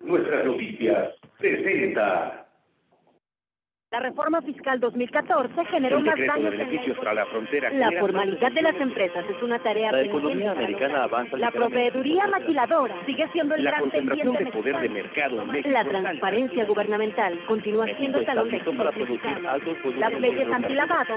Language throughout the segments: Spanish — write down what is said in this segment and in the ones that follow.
nuestras noticias, presenta. La reforma fiscal 2014 generó más daños beneficios tras la frontera. La formalidad de las empresas es una tarea. La economía americana avanza. La proveeduría maquiladora sigue siendo el la gran concentración de poder de mercado. la transparencia gubernamental continúa siendo el talón de Las leyes antilavado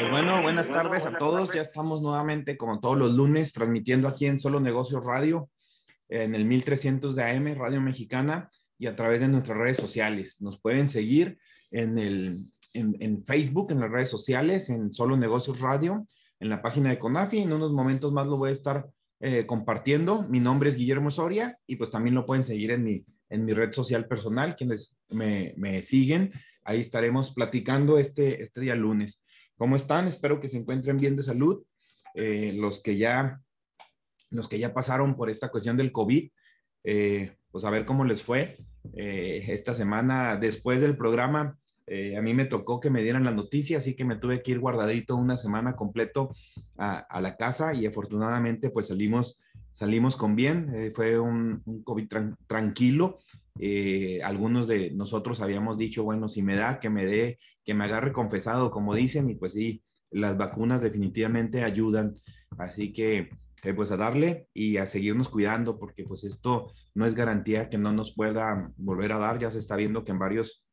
Pues bueno, buenas tardes a todos. Ya estamos nuevamente, como todos los lunes, transmitiendo aquí en Solo Negocios Radio, en el 1300 de AM, Radio Mexicana, y a través de nuestras redes sociales. Nos pueden seguir en, en, Facebook, en las redes sociales, en Solo Negocios Radio, en la página de CONAFI. En unos momentos más lo voy a estar eh, compartiendo. Mi nombre es Guillermo Soria y pues también lo pueden seguir en mi, en mi red social personal, quienes me, me siguen ahí estaremos platicando este, este día lunes. ¿Cómo están? Espero que se encuentren bien de salud. Eh, los, que ya, los que ya pasaron por esta cuestión del COVID, eh, pues a ver cómo les fue. Eh, esta semana, después del programa, a mí me tocó que me dieran la noticia, así que me tuve que ir guardadito una semana completo a, a la casa y afortunadamente pues salimos salimos con bien, eh, fue un, COVID tranquilo. Eh, algunos de nosotros habíamos dicho, bueno, si me da, que me dé, que me agarre confesado, como dicen, y pues sí, las vacunas definitivamente ayudan. Así que, eh, pues a darle y a seguirnos cuidando, porque pues esto no es garantía que no nos pueda volver a dar. Ya se está viendo que en varios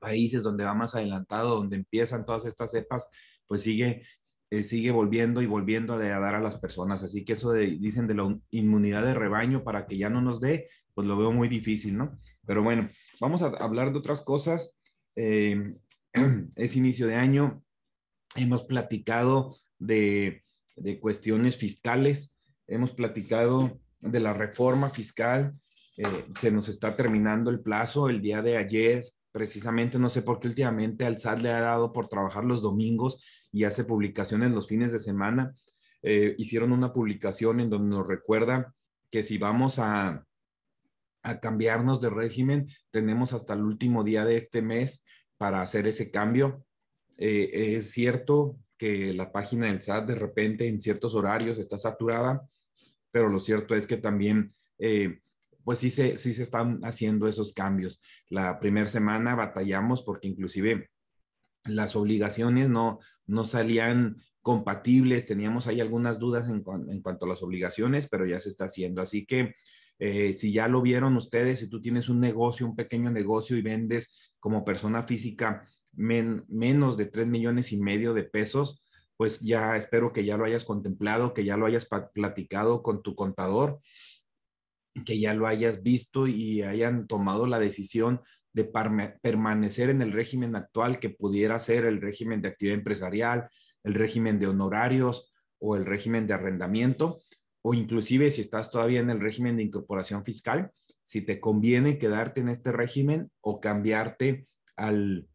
países donde va más adelantado, donde empiezan todas estas cepas, pues sigue eh, sigue volviendo y volviendo a, dar a las personas. Así que eso de, dicen de la inmunidad de rebaño para que ya no nos dé, pues lo veo muy difícil, ¿no? Pero bueno, vamos a hablar de otras cosas. Eh, es inicio de año, hemos platicado de, cuestiones fiscales, hemos platicado de la reforma fiscal, eh, se nos está terminando el plazo el día de ayer, precisamente, no sé por qué últimamente al SAT le ha dado por trabajar los domingos y hace publicaciones los fines de semana. Eh, hicieron una publicación en donde nos recuerda que si vamos a, a cambiarnos de régimen, tenemos hasta el último día de este mes para hacer ese cambio. Eh, es cierto que la página del SAT de repente en ciertos horarios está saturada, pero lo cierto es que también, eh, pues sí se, sí se están haciendo esos cambios. La primera semana batallamos porque inclusive las obligaciones no, no salían compatibles, teníamos ahí algunas dudas en, cuanto a las obligaciones, pero ya se está haciendo. Así que eh, si ya lo vieron ustedes, si tú tienes un negocio, un pequeño negocio y vendes como persona física menos de 3 millones y medio de pesos, pues ya espero que ya lo hayas contemplado, que ya lo hayas platicado con tu contador, que ya lo hayas visto y hayan tomado la decisión de permanecer en el régimen actual que pudiera ser el régimen de actividad empresarial, el régimen de honorarios o el régimen de arrendamiento, o inclusive si estás todavía en el régimen de incorporación fiscal, si te conviene quedarte en este régimen o cambiarte al,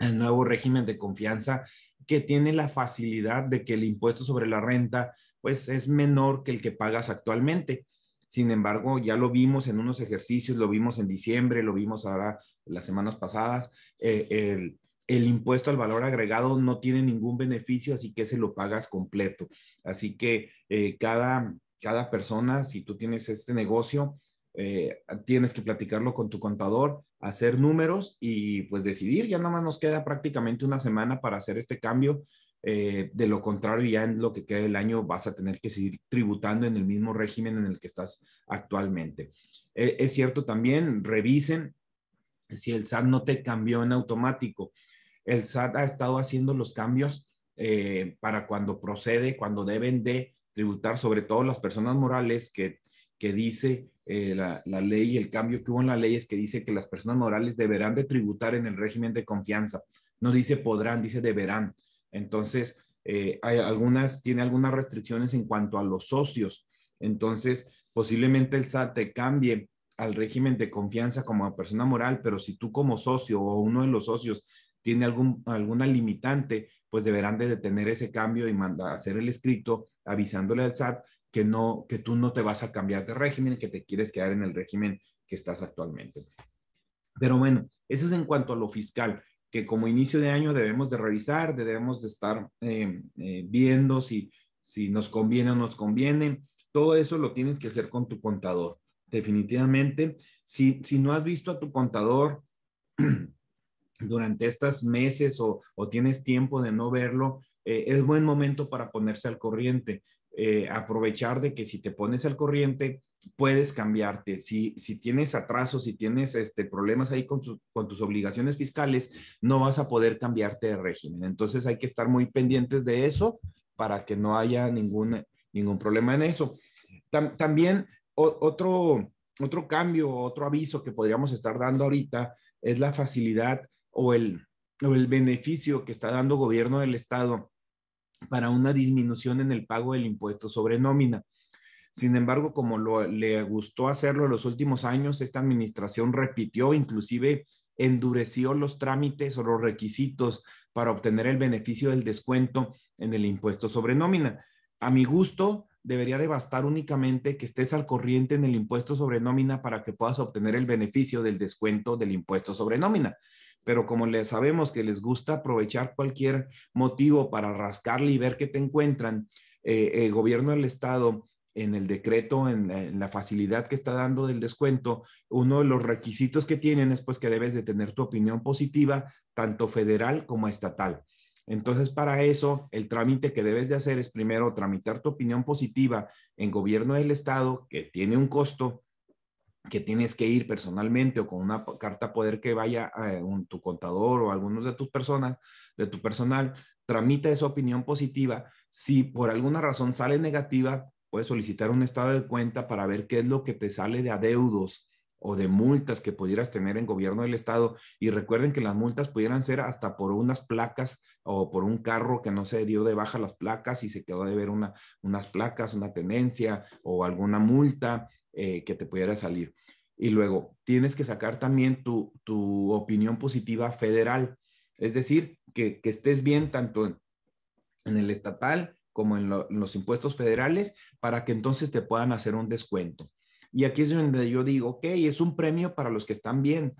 nuevo régimen de confianza que tiene la facilidad de que el impuesto sobre la renta pues es menor que el que pagas actualmente. Sin embargo, ya lo vimos en unos ejercicios, lo vimos en diciembre, lo vimos ahora las semanas pasadas. Eh, el, impuesto al valor agregado no tiene ningún beneficio, así que se lo pagas completo. Así que eh, cada, cada persona, si tú tienes este negocio, eh, tienes que platicarlo con tu contador, hacer números y pues decidir. Ya nada más nos queda prácticamente una semana para hacer este cambio eh, de lo contrario, ya en lo que queda del año vas a tener que seguir tributando en el mismo régimen en el que estás actualmente. Eh, es cierto también, revisen si el SAT no te cambió en automático. El SAT ha estado haciendo los cambios eh, para cuando procede, cuando deben de tributar, sobre todo las personas morales que, dice la, la, ley, el cambio que hubo en la ley es que dice que las personas morales deberán de tributar en el régimen de confianza. No dice podrán, dice deberán. Entonces, eh, hay algunas, tiene algunas restricciones en cuanto a los socios. Entonces, posiblemente el SAT te cambie al régimen de confianza como persona moral, pero si tú como socio o uno de los socios tiene alguna limitante, pues deberán de detener ese cambio y hacer el escrito avisándole al SAT que no que tú no te vas a cambiar de régimen, que te quieres quedar en el régimen que estás actualmente. Pero bueno, eso es en cuanto a lo fiscal que como inicio de año debemos de revisar, debemos de estar eh, eh, viendo si, si nos conviene o nos conviene. Todo eso lo tienes que hacer con tu contador. Definitivamente, si, si no has visto a tu contador durante estos meses o, o tienes tiempo de no verlo, eh, es buen momento para ponerse al corriente. aprovechar de que si te pones al corriente, puedes cambiarte. Si, si tienes atrasos, si tienes este, problemas ahí con, con, tus obligaciones fiscales, no vas a poder cambiarte de régimen. Entonces hay que estar muy pendientes de eso para que no haya ningún, ningún problema en eso. también otro, otro cambio, otro aviso que podríamos estar dando ahorita es la facilidad o el, o el beneficio que está dando gobierno del Estado para una disminución en el pago del impuesto sobre nómina. Sin embargo, como le gustó hacerlo en los últimos años, esta administración repitió, inclusive endureció los trámites o los requisitos para obtener el beneficio del descuento en el impuesto sobre nómina. A mi gusto, debería de bastar únicamente que estés al corriente en el impuesto sobre nómina para que puedas obtener el beneficio del descuento del impuesto sobre nómina. Pero como les sabemos que les gusta aprovechar cualquier motivo para rascarle y ver qué te encuentran, eh, el gobierno del estado en el decreto, en la, facilidad que está dando del descuento, uno de los requisitos que tienen es pues que debes de tener tu opinión positiva, tanto federal como estatal. Entonces, para eso, el trámite que debes de hacer es primero tramitar tu opinión positiva en gobierno del estado, que tiene un costo, que tienes que ir personalmente o con una carta poder que vaya a eh, tu contador o algunos de tus personas, de tu personal, tramita esa opinión positiva. Si por alguna razón sale negativa, puedes solicitar un estado de cuenta para ver qué es lo que te sale de adeudos o de multas que pudieras tener en gobierno del estado. Y recuerden que las multas pudieran ser hasta por unas placas o por un carro que no se dio de baja las placas y se quedó de ver unas placas, una tenencia o alguna multa eh, que te pudiera salir. Y luego tienes que sacar también tu, opinión positiva federal. Es decir, que, estés bien tanto en, en el estatal como en, los impuestos federales, para que entonces te puedan hacer un descuento. Y aquí es donde yo digo, ok, es un premio para los que están bien,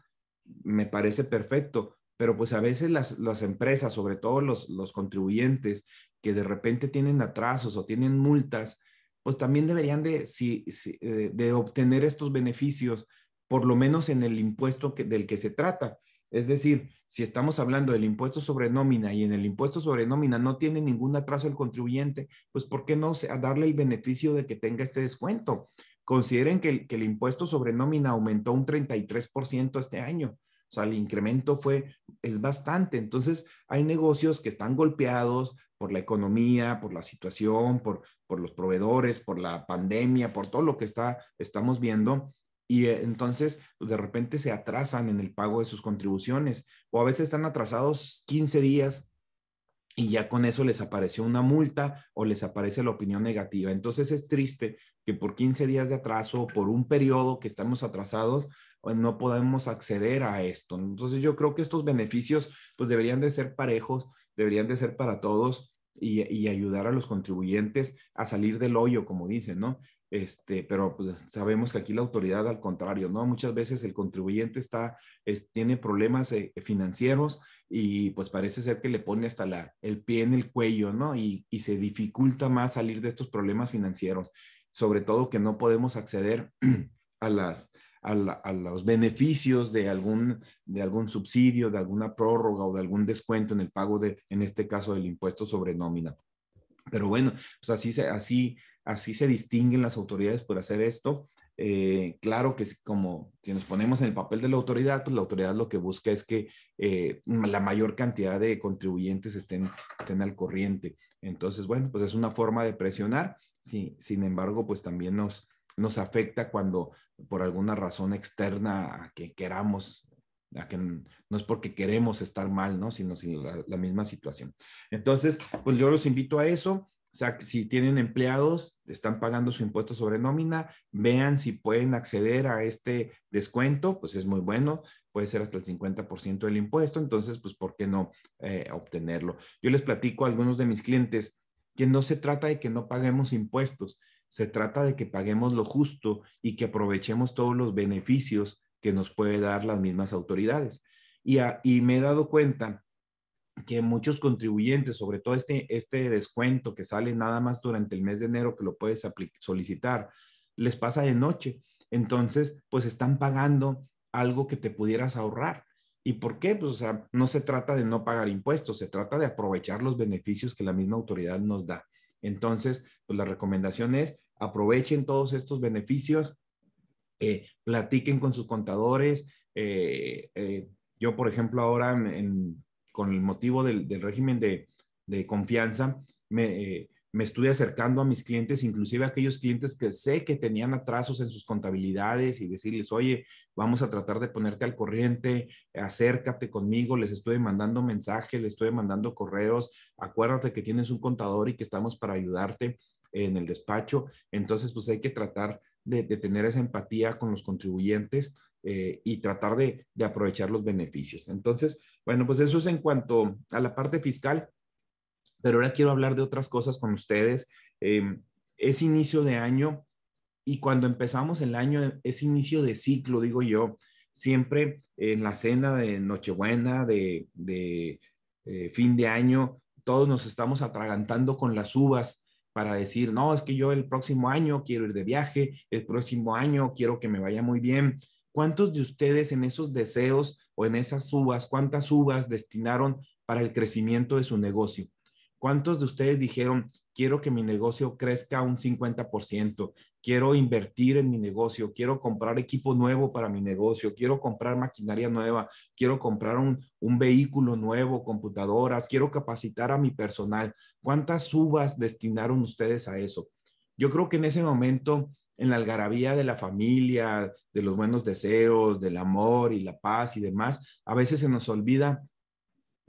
me parece perfecto, pero pues a veces las, empresas, sobre todo los, los, contribuyentes que de repente tienen atrasos o tienen multas, pues también deberían de, si, eh, de obtener estos beneficios, por lo menos en el impuesto del que se trata. Es decir, si estamos hablando del impuesto sobre nómina y en el impuesto sobre nómina no tiene ningún atraso el contribuyente, pues ¿por qué no darle el beneficio de que tenga este descuento? Consideren que el, impuesto sobre nómina aumentó un 33% este año. O sea, el incremento fue, es bastante. Entonces, hay negocios que están golpeados por la economía, por la situación, por, por los proveedores, por la pandemia, por todo lo que está, estamos viendo y eh, entonces pues, de repente se atrasan en el pago de sus contribuciones o a veces están atrasados 15 días y ya con eso les apareció una multa o les aparece la opinión negativa. Entonces es triste que por 15 días de atraso o por un periodo que estamos atrasados pues, no podemos acceder a esto. Entonces yo creo que estos beneficios pues deberían de ser parejos, deberían de ser para todos y, y, ayudar a los contribuyentes a salir del hoyo, como dicen, ¿no? Este, pero pues, sabemos que aquí la autoridad, al contrario, ¿no? Muchas veces el contribuyente está, tiene problemas eh, financieros y pues parece ser que le pone hasta la, el pie en el cuello, ¿no? Y, se dificulta más salir de estos problemas financieros, sobre todo que no podemos acceder a las, a, los beneficios de algún, de algún subsidio, de alguna prórroga o de algún descuento en el pago de, en este caso, del impuesto sobre nómina. Pero bueno, pues así, así así se distinguen las autoridades por hacer esto. Eh, claro que como si nos ponemos en el papel de la autoridad, pues la autoridad lo que busca es que eh, la mayor cantidad de contribuyentes estén, al corriente. Entonces, bueno, pues es una forma de presionar, sin embargo, pues también nos, nos afecta cuando por alguna razón externa a que queramos que no es porque queremos estar mal, Sino, si la, misma situación. Entonces, pues yo los invito a eso. O sea, si tienen empleados, están pagando su impuesto sobre nómina, vean si pueden acceder a este descuento, pues es muy bueno, puede ser hasta el 50% del impuesto, entonces, pues, ¿por qué no eh, obtenerlo? Yo les platico a algunos de mis clientes que no se trata de que no paguemos impuestos, se trata de que paguemos lo justo y que aprovechemos todos los beneficios que nos puede dar las mismas autoridades. Y, y me he dado cuenta que muchos contribuyentes, sobre todo este, este descuento que sale nada más durante el mes de enero que lo puedes solicitar, les pasa de noche. Entonces, pues están pagando algo que te pudieras ahorrar. ¿Y por qué? Pues, o sea, no se trata de no pagar impuestos, se trata de aprovechar los beneficios que la misma autoridad nos da. Entonces, pues la recomendación es aprovechen todos estos beneficios, eh, platiquen con sus contadores. Eh, eh, yo, por ejemplo, ahora en con el motivo del, régimen de, confianza, me, estoy eh, estuve acercando a mis clientes, inclusive a aquellos clientes que sé que tenían atrasos en sus contabilidades y decirles, oye, vamos a tratar de ponerte al corriente, acércate conmigo, les estoy mandando mensajes, les estoy mandando correos, acuérdate que tienes un contador y que estamos para ayudarte en el despacho. Entonces, pues hay que tratar de, tener esa empatía con los contribuyentes eh, y tratar de, de aprovechar los beneficios. Entonces, bueno, pues eso es en cuanto a la parte fiscal, pero ahora quiero hablar de otras cosas con ustedes. Em, es inicio de año y cuando empezamos el año es inicio de ciclo, digo yo. Siempre en la cena de Nochebuena, de, eh, fin de año, todos nos estamos atragantando con las uvas para decir, no, es que yo el próximo año quiero ir de viaje, el próximo año quiero que me vaya muy bien. ¿Cuántos de ustedes en esos deseos o en esas uvas, cuántas uvas destinaron para el crecimiento de su negocio. ¿Cuántos de ustedes dijeron, quiero que mi negocio crezca un 50%, quiero invertir en mi negocio, quiero comprar equipo nuevo para mi negocio, quiero comprar maquinaria nueva, quiero comprar un, un vehículo nuevo, computadoras, quiero capacitar a mi personal? ¿Cuántas uvas destinaron ustedes a eso? Yo creo que en ese momento en la algarabía de la familia, de los buenos deseos, del amor y la paz y demás, a veces se nos olvida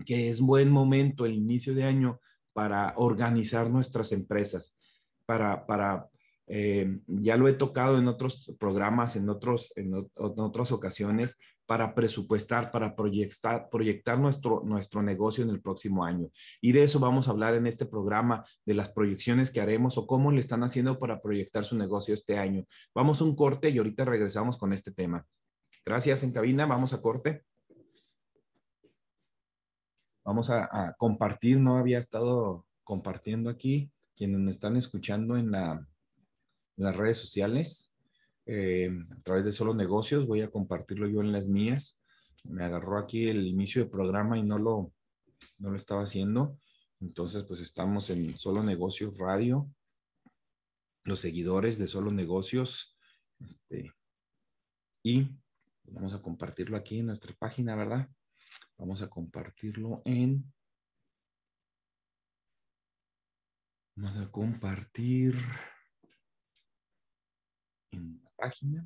que es buen momento el inicio de año para organizar nuestras empresas, para, eh, ya lo he tocado en otros programas, en, otros, en otras ocasiones, para presupuestar, para proyectar, proyectar nuestro, nuestro negocio en el próximo año. Y de eso vamos a hablar en este programa, de las proyecciones que haremos o cómo le están haciendo para proyectar su negocio este año. Vamos a un corte y ahorita regresamos con este tema. Gracias en cabina, vamos a corte. Vamos a, compartir, no había estado compartiendo aquí quienes me están escuchando en, en las redes sociales. Eh, a través de Solo Negocios, voy a compartirlo yo en las mías. Me agarró aquí el inicio de programa y no lo, no lo estaba haciendo. Entonces, pues estamos en Solo Negocios Radio. Los seguidores de Solo Negocios. Este, y vamos a compartirlo aquí en nuestra página, ¿verdad? Vamos a compartirlo en... Vamos a compartir en página.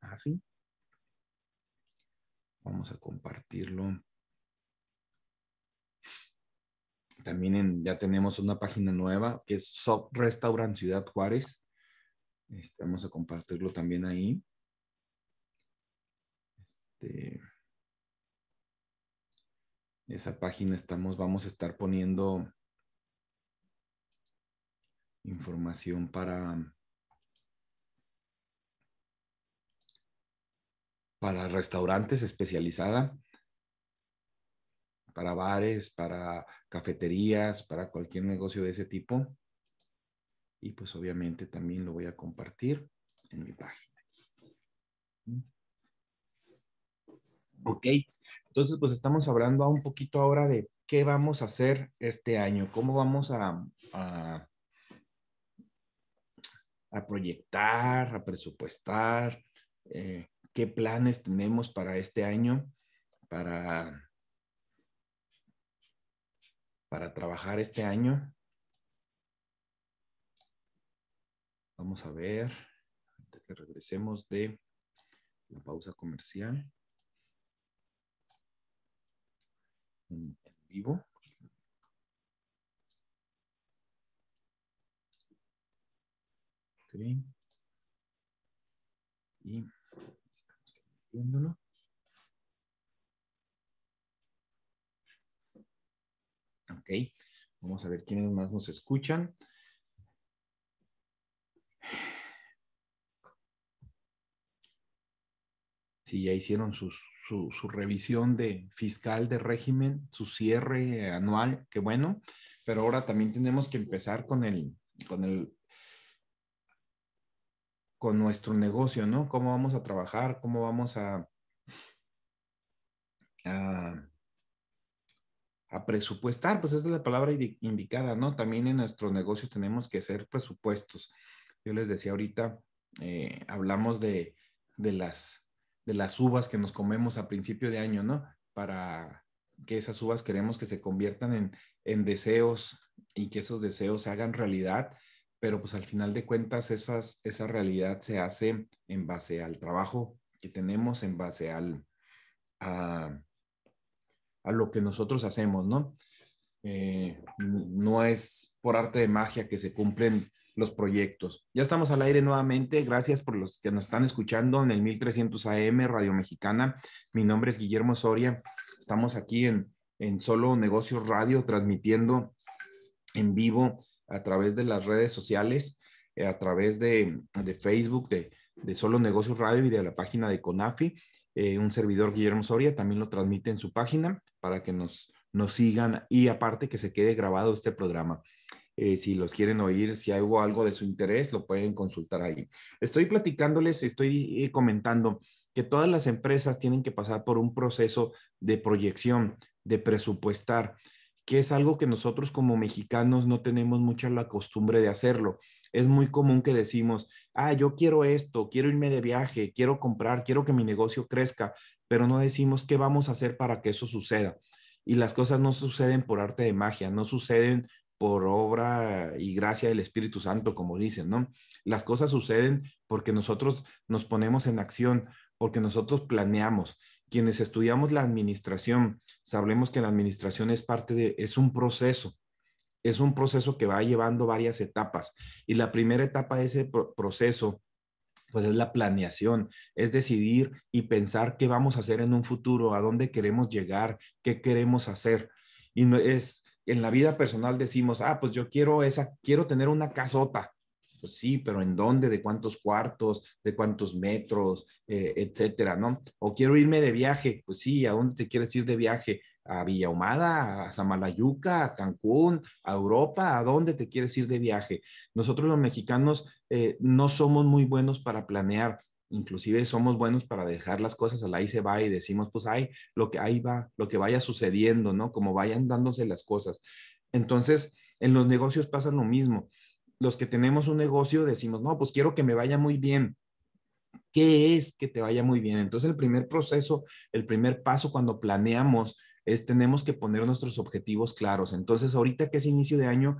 Así. Vamos a compartirlo. También ya tenemos una página nueva que es Soft Restaurant Ciudad Juárez. Este, vamos a compartirlo también ahí. Este, esa página estamos, vamos a estar poniendo información para para restaurantes especializada, para bares, para cafeterías, para cualquier negocio de ese tipo. Y pues obviamente también lo voy a compartir en mi página. Mm. Ok, entonces pues estamos hablando un poquito ahora de qué vamos a hacer este año, cómo vamos a, a, proyectar, a presupuestar, eh, qué planes tenemos para este año, para, para trabajar este año. Vamos a ver, antes que regresemos de la pausa comercial. En, vivo. Y Ok, vamos a ver quiénes más nos escuchan. Si sí, ya hicieron su, su, su, revisión de fiscal de régimen, su cierre anual, qué bueno, pero ahora también tenemos que empezar con el, con el con nuestro negocio, ¿no? Cómo vamos a trabajar, cómo vamos a, a, presupuestar, pues esa es la palabra indicada, ¿no? También en nuestro negocio tenemos que hacer presupuestos. Yo les decía ahorita, eh, hablamos de, las, de las uvas que nos comemos a principio de año, ¿no? Para que esas uvas queremos que se conviertan en, en deseos y que esos deseos se hagan realidad pero pues al final de cuentas esas, esa realidad se hace en base al trabajo que tenemos, en base al, a, lo que nosotros hacemos, ¿no? Eh, no es por arte de magia que se cumplen los proyectos. Ya estamos al aire nuevamente. Gracias por los que nos están escuchando en el 1300 AM Radio Mexicana. Mi nombre es Guillermo Soria. Estamos aquí en, en Solo Negocios Radio transmitiendo en vivo a través de las redes sociales, eh, a través de, Facebook, de, de, Solo Negocios Radio y de la página de CONAFI. Eh, un servidor, Guillermo Soria, también lo transmite en su página para que nos, nos sigan y aparte que se quede grabado este programa. Eh, si los quieren oír, si hay algo de su interés, lo pueden consultar ahí. Estoy platicándoles, estoy comentando que todas las empresas tienen que pasar por un proceso de proyección, de presupuestar que es algo que nosotros como mexicanos no tenemos mucha la costumbre de hacerlo. Es muy común que decimos, ah, yo quiero esto, quiero irme de viaje, quiero comprar, quiero que mi negocio crezca, pero no decimos qué vamos a hacer para que eso suceda. Y las cosas no suceden por arte de magia, no suceden por obra y gracia del Espíritu Santo, como dicen, ¿no? Las cosas suceden porque nosotros nos ponemos en acción, porque nosotros planeamos quienes estudiamos la administración, sabemos que la administración es parte de, es un proceso, es un proceso que va llevando varias etapas. Y la primera etapa de ese proceso, pues es la planeación, es decidir y pensar qué vamos a hacer en un futuro, a dónde queremos llegar, qué queremos hacer. Y es, en la vida personal decimos, ah, pues yo quiero esa, quiero tener una casota. Pues sí, pero ¿en dónde? ¿De cuántos cuartos? ¿De cuántos metros? Eh, etcétera, ¿no? O quiero irme de viaje. Pues sí, ¿a dónde te quieres ir de viaje? ¿A Villa Humada? ¿A Samalayuca? ¿A Cancún? ¿A Europa? ¿A dónde te quieres ir de viaje? Nosotros los mexicanos eh, no somos muy buenos para planear inclusive somos buenos para dejar las cosas al ahí se va y decimos, pues ahí lo que ahí va, lo que vaya sucediendo, ¿no? Como vayan dándose las cosas. Entonces, en los negocios pasa lo mismo los que tenemos un negocio decimos, no, pues quiero que me vaya muy bien. ¿Qué es que te vaya muy bien? Entonces el primer proceso, el primer paso cuando planeamos es tenemos que poner nuestros objetivos claros. Entonces ahorita que es inicio de año,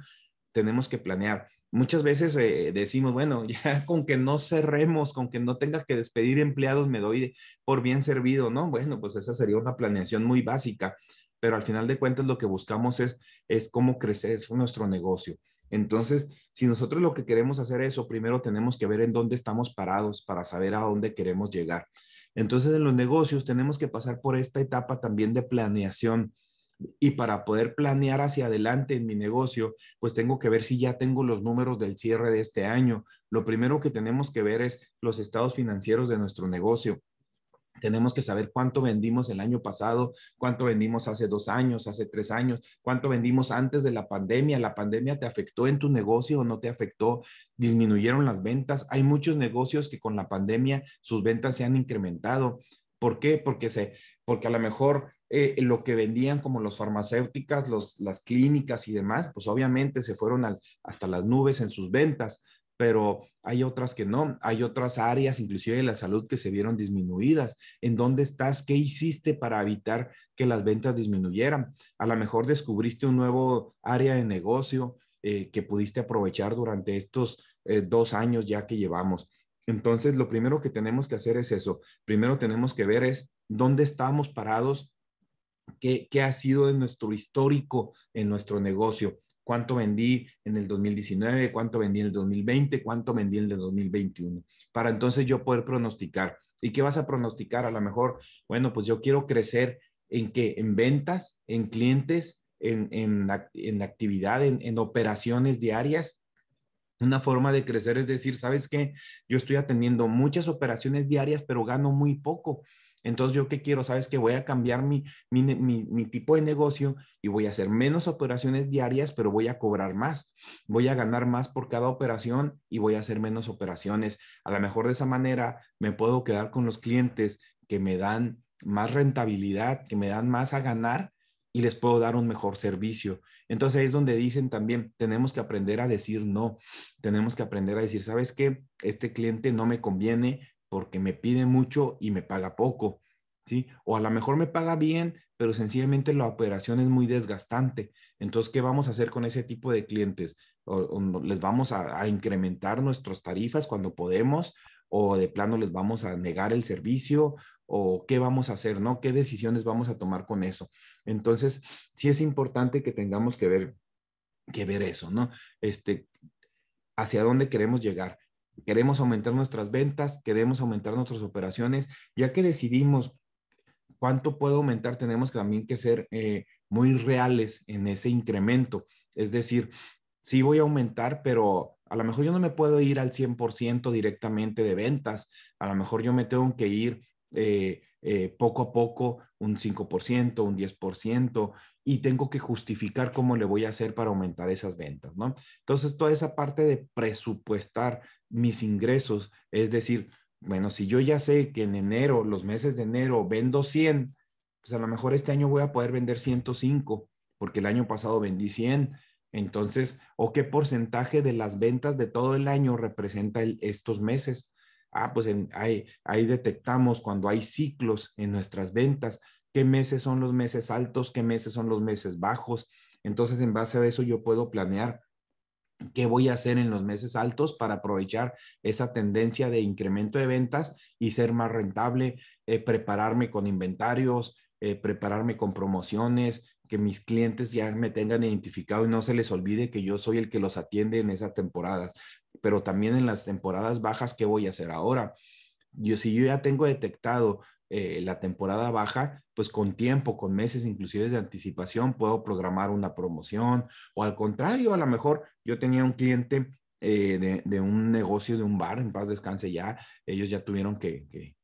tenemos que planear. Muchas veces eh, decimos, bueno, ya con que no cerremos, con que no tenga que despedir empleados, me doy por bien servido, ¿no? Bueno, pues esa sería una planeación muy básica, pero al final de cuentas lo que buscamos es, es cómo crecer nuestro negocio. Entonces, si nosotros lo que queremos hacer es eso, primero tenemos que ver en dónde estamos parados para saber a dónde queremos llegar. Entonces, en los negocios tenemos que pasar por esta etapa también de planeación. Y para poder planear hacia adelante en mi negocio, pues tengo que ver si ya tengo los números del cierre de este año. Lo primero que tenemos que ver es los estados financieros de nuestro negocio tenemos que saber cuánto vendimos el año pasado, cuánto vendimos hace dos años, hace tres años, cuánto vendimos antes de la pandemia. ¿La pandemia te afectó en tu negocio o no te afectó? ¿Disminuyeron las ventas? Hay muchos negocios que con la pandemia sus ventas se han incrementado. ¿Por qué? Porque, se, porque a lo mejor eh, lo que vendían como los farmacéuticas, los, las clínicas y demás, pues obviamente se fueron hasta las nubes en sus ventas pero hay otras que no, hay otras áreas, inclusive de la salud, que se vieron disminuidas. ¿En dónde estás? ¿Qué hiciste para evitar que las ventas disminuyeran? A lo mejor descubriste un nuevo área de negocio eh, que pudiste aprovechar durante estos eh, dos años ya que llevamos. Entonces, lo primero que tenemos que hacer es eso. Primero tenemos que ver es dónde estamos parados, qué, qué ha sido en nuestro histórico en nuestro negocio cuánto vendí en el 2019, cuánto vendí en el 2020, cuánto vendí en el 2021, para entonces yo poder pronosticar. ¿Y qué vas a pronosticar? A lo mejor, bueno, pues yo quiero crecer en qué? En ventas, en clientes, en, en, en actividad, en, en operaciones diarias, una forma de crecer es decir, ¿sabes qué? Yo estoy atendiendo muchas operaciones diarias, pero gano muy poco. Entonces, ¿yo qué quiero? ¿Sabes que Voy a cambiar mi, mi, mi, tipo de negocio y voy a hacer menos operaciones diarias, pero voy a cobrar más. Voy a ganar más por cada operación y voy a hacer menos operaciones. A lo mejor de esa manera me puedo quedar con los clientes que me dan más rentabilidad, que me dan más a ganar y les puedo dar un mejor servicio. Entonces ahí es donde dicen también, tenemos que aprender a decir no, tenemos que aprender a decir, ¿sabes qué? Este cliente no me conviene porque me pide mucho y me paga poco, ¿sí? O a lo mejor me paga bien, pero sencillamente la operación es muy desgastante. Entonces, ¿qué vamos a hacer con ese tipo de clientes? les vamos a, a incrementar nuestras tarifas cuando podemos? ¿O de plano les vamos a negar el servicio? o qué vamos a hacer, ¿no? ¿Qué decisiones vamos a tomar con eso? Entonces, sí es importante que tengamos que ver, que ver eso, ¿no? Este, hacia dónde queremos llegar. Queremos aumentar nuestras ventas, queremos aumentar nuestras operaciones, ya que decidimos cuánto puedo aumentar, tenemos también que ser eh, muy reales en ese incremento. Es decir, sí voy a aumentar, pero a lo mejor yo no me puedo ir al 100% directamente de ventas, a lo mejor yo me tengo que ir eh, eh, poco a poco un 5%, un 10%, y tengo que justificar cómo le voy a hacer para aumentar esas ventas, ¿no? Entonces, toda esa parte de presupuestar mis ingresos, es decir, bueno, si yo ya sé que en enero, los meses de enero, vendo 100, pues a lo mejor este año voy a poder vender 105, porque el año pasado vendí 100. Entonces, ¿o qué porcentaje de las ventas de todo el año representa estos meses? ah, pues ahí, detectamos cuando hay ciclos en nuestras ventas, qué meses son los meses altos, qué meses son los meses bajos. Entonces, en base a eso, yo puedo planear qué voy a hacer en los meses altos para aprovechar esa tendencia de incremento de ventas y ser más rentable, eh, prepararme con inventarios, eh, prepararme con promociones, que mis clientes ya me tengan identificado y no se les olvide que yo soy el que los atiende en esas temporadas, pero también en las temporadas bajas, ¿qué voy a hacer ahora? Yo, si yo ya tengo detectado eh, la temporada baja, pues con tiempo, con meses inclusive de anticipación, puedo programar una promoción o al contrario, a lo mejor yo tenía un cliente eh, de, un negocio, de un bar, en paz descanse ya, ellos ya tuvieron que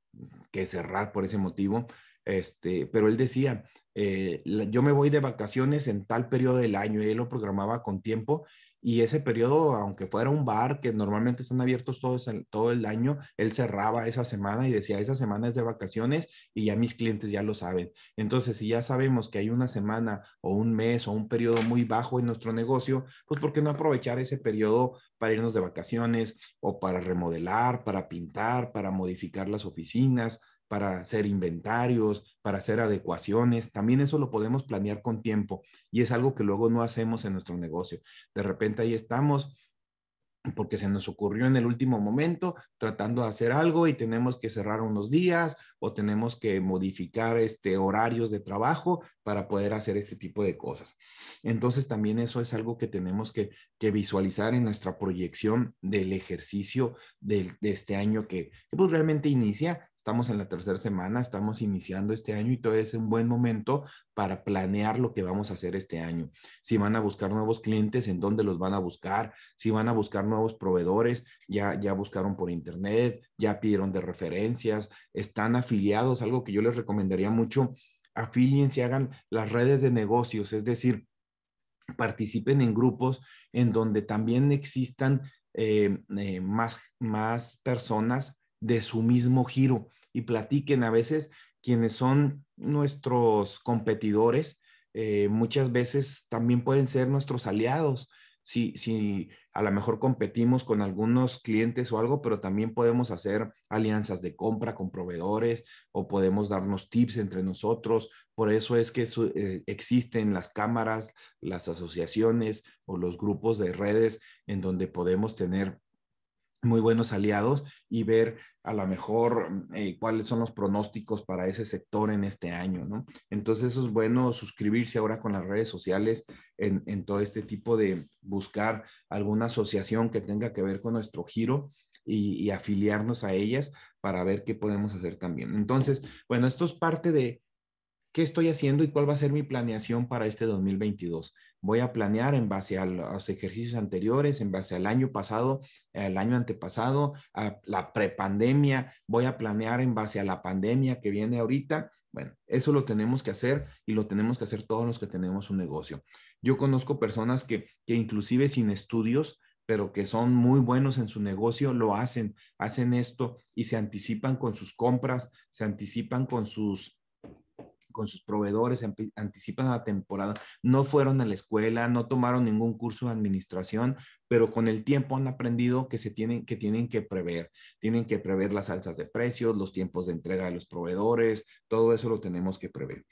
cerrar por ese motivo, este, pero él decía, eh, yo me voy de vacaciones en tal periodo del año y él lo programaba con tiempo y ese periodo, aunque fuera un bar que normalmente están abiertos todo, todo el año, él cerraba esa semana y decía, esa semana es de vacaciones y ya mis clientes ya lo saben. Entonces, si ya sabemos que hay una semana o un mes o un periodo muy bajo en nuestro negocio, pues ¿por qué no aprovechar ese periodo para irnos de vacaciones o para remodelar, para pintar, para modificar las oficinas? para hacer inventarios, para hacer adecuaciones. También eso lo podemos planear con tiempo y es algo que luego no hacemos en nuestro negocio. De repente ahí estamos porque se nos ocurrió en el último momento tratando de hacer algo y tenemos que cerrar unos días o tenemos que modificar este horarios de trabajo para poder hacer este tipo de cosas. Entonces también eso es algo que tenemos que, visualizar en nuestra proyección del ejercicio de este año que, pues, realmente inicia Estamos en la tercera semana, estamos iniciando este año y todo es un buen momento para planear lo que vamos a hacer este año. Si van a buscar nuevos clientes, en dónde los van a buscar, si van a buscar nuevos proveedores, ya, ya buscaron por internet, ya pidieron de referencias, están afiliados, algo que yo les recomendaría mucho, afilien, si hagan las redes de negocios, es decir, participen en grupos en donde también existan eh, eh, más, más personas de su mismo giro y platiquen a veces quienes son nuestros competidores, eh, muchas veces también pueden ser nuestros aliados. Si, si a lo mejor competimos con algunos clientes o algo, pero también podemos hacer alianzas de compra con proveedores o podemos darnos tips entre nosotros. Por eso es que eh, existen las cámaras, las asociaciones o los grupos de redes en donde podemos tener muy buenos aliados y ver a lo mejor mm, eh, cuáles son los pronósticos para ese sector en este año, ¿no? Entonces eso es bueno suscribirse ahora con las redes sociales en, todo este tipo de buscar alguna asociación que tenga que ver con nuestro giro y, y afiliarnos a ellas para ver qué podemos hacer también. Entonces, bueno, esto es parte de qué estoy haciendo y cuál va a ser mi planeación para este 2022 voy a planear en base a los ejercicios anteriores, en base al año pasado, el año antepasado, a la prepandemia, voy a planear en base a la pandemia que viene ahorita. Bueno, eso lo tenemos que hacer y lo tenemos que hacer todos los que tenemos un negocio. Yo conozco personas que, que inclusive sin estudios, pero que son muy buenos en su negocio, lo hacen, hacen esto y se anticipan con sus compras, se anticipan con sus con sus proveedores, anticipan la temporada, no fueron a la escuela, no tomaron ningún curso de administración, pero con el tiempo han aprendido que se tienen que, tienen que prever, tienen que prever las alzas de precios, los tiempos de entrega de los proveedores, todo eso lo tenemos que prever.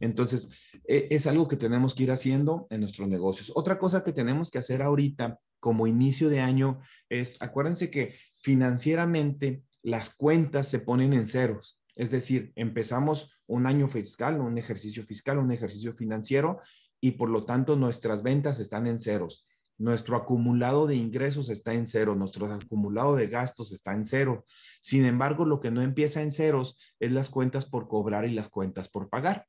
Entonces, e-, es algo que tenemos que ir haciendo en nuestros negocios. Otra cosa que tenemos que hacer ahorita como inicio de año es, acuérdense que financieramente las cuentas se ponen en ceros. Es decir, empezamos un año fiscal, un ejercicio fiscal, un ejercicio financiero y por lo tanto nuestras ventas están en ceros. Nuestro acumulado de ingresos está en cero, nuestro acumulado de gastos está en cero. Sin embargo, lo que no empieza en ceros es las cuentas por cobrar y las cuentas por pagar.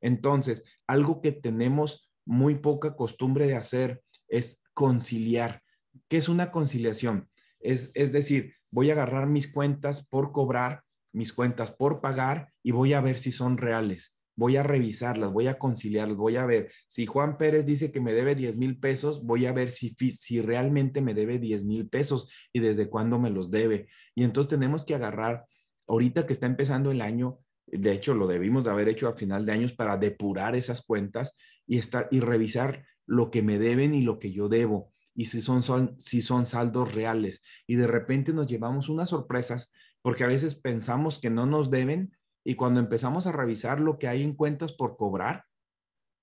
Entonces, algo que tenemos muy poca costumbre de hacer es conciliar. ¿Qué es una conciliación? Es, es decir, voy a agarrar mis cuentas por cobrar mis cuentas por pagar y voy a ver si son reales. Voy a revisarlas, voy a conciliarlas, voy a ver. Si Juan Pérez dice que me debe 10 mil pesos, voy a ver si, si realmente me debe 10 mil pesos y desde cuándo me los debe. Y entonces tenemos que agarrar, ahorita que está empezando el año, de hecho lo debimos de haber hecho a final de años para depurar esas cuentas y, estar, y revisar lo que me deben y lo que yo debo y si son, si son saldos reales. Y de repente nos llevamos unas sorpresas porque a veces pensamos que no nos deben y cuando empezamos a revisar lo que hay en cuentas por cobrar,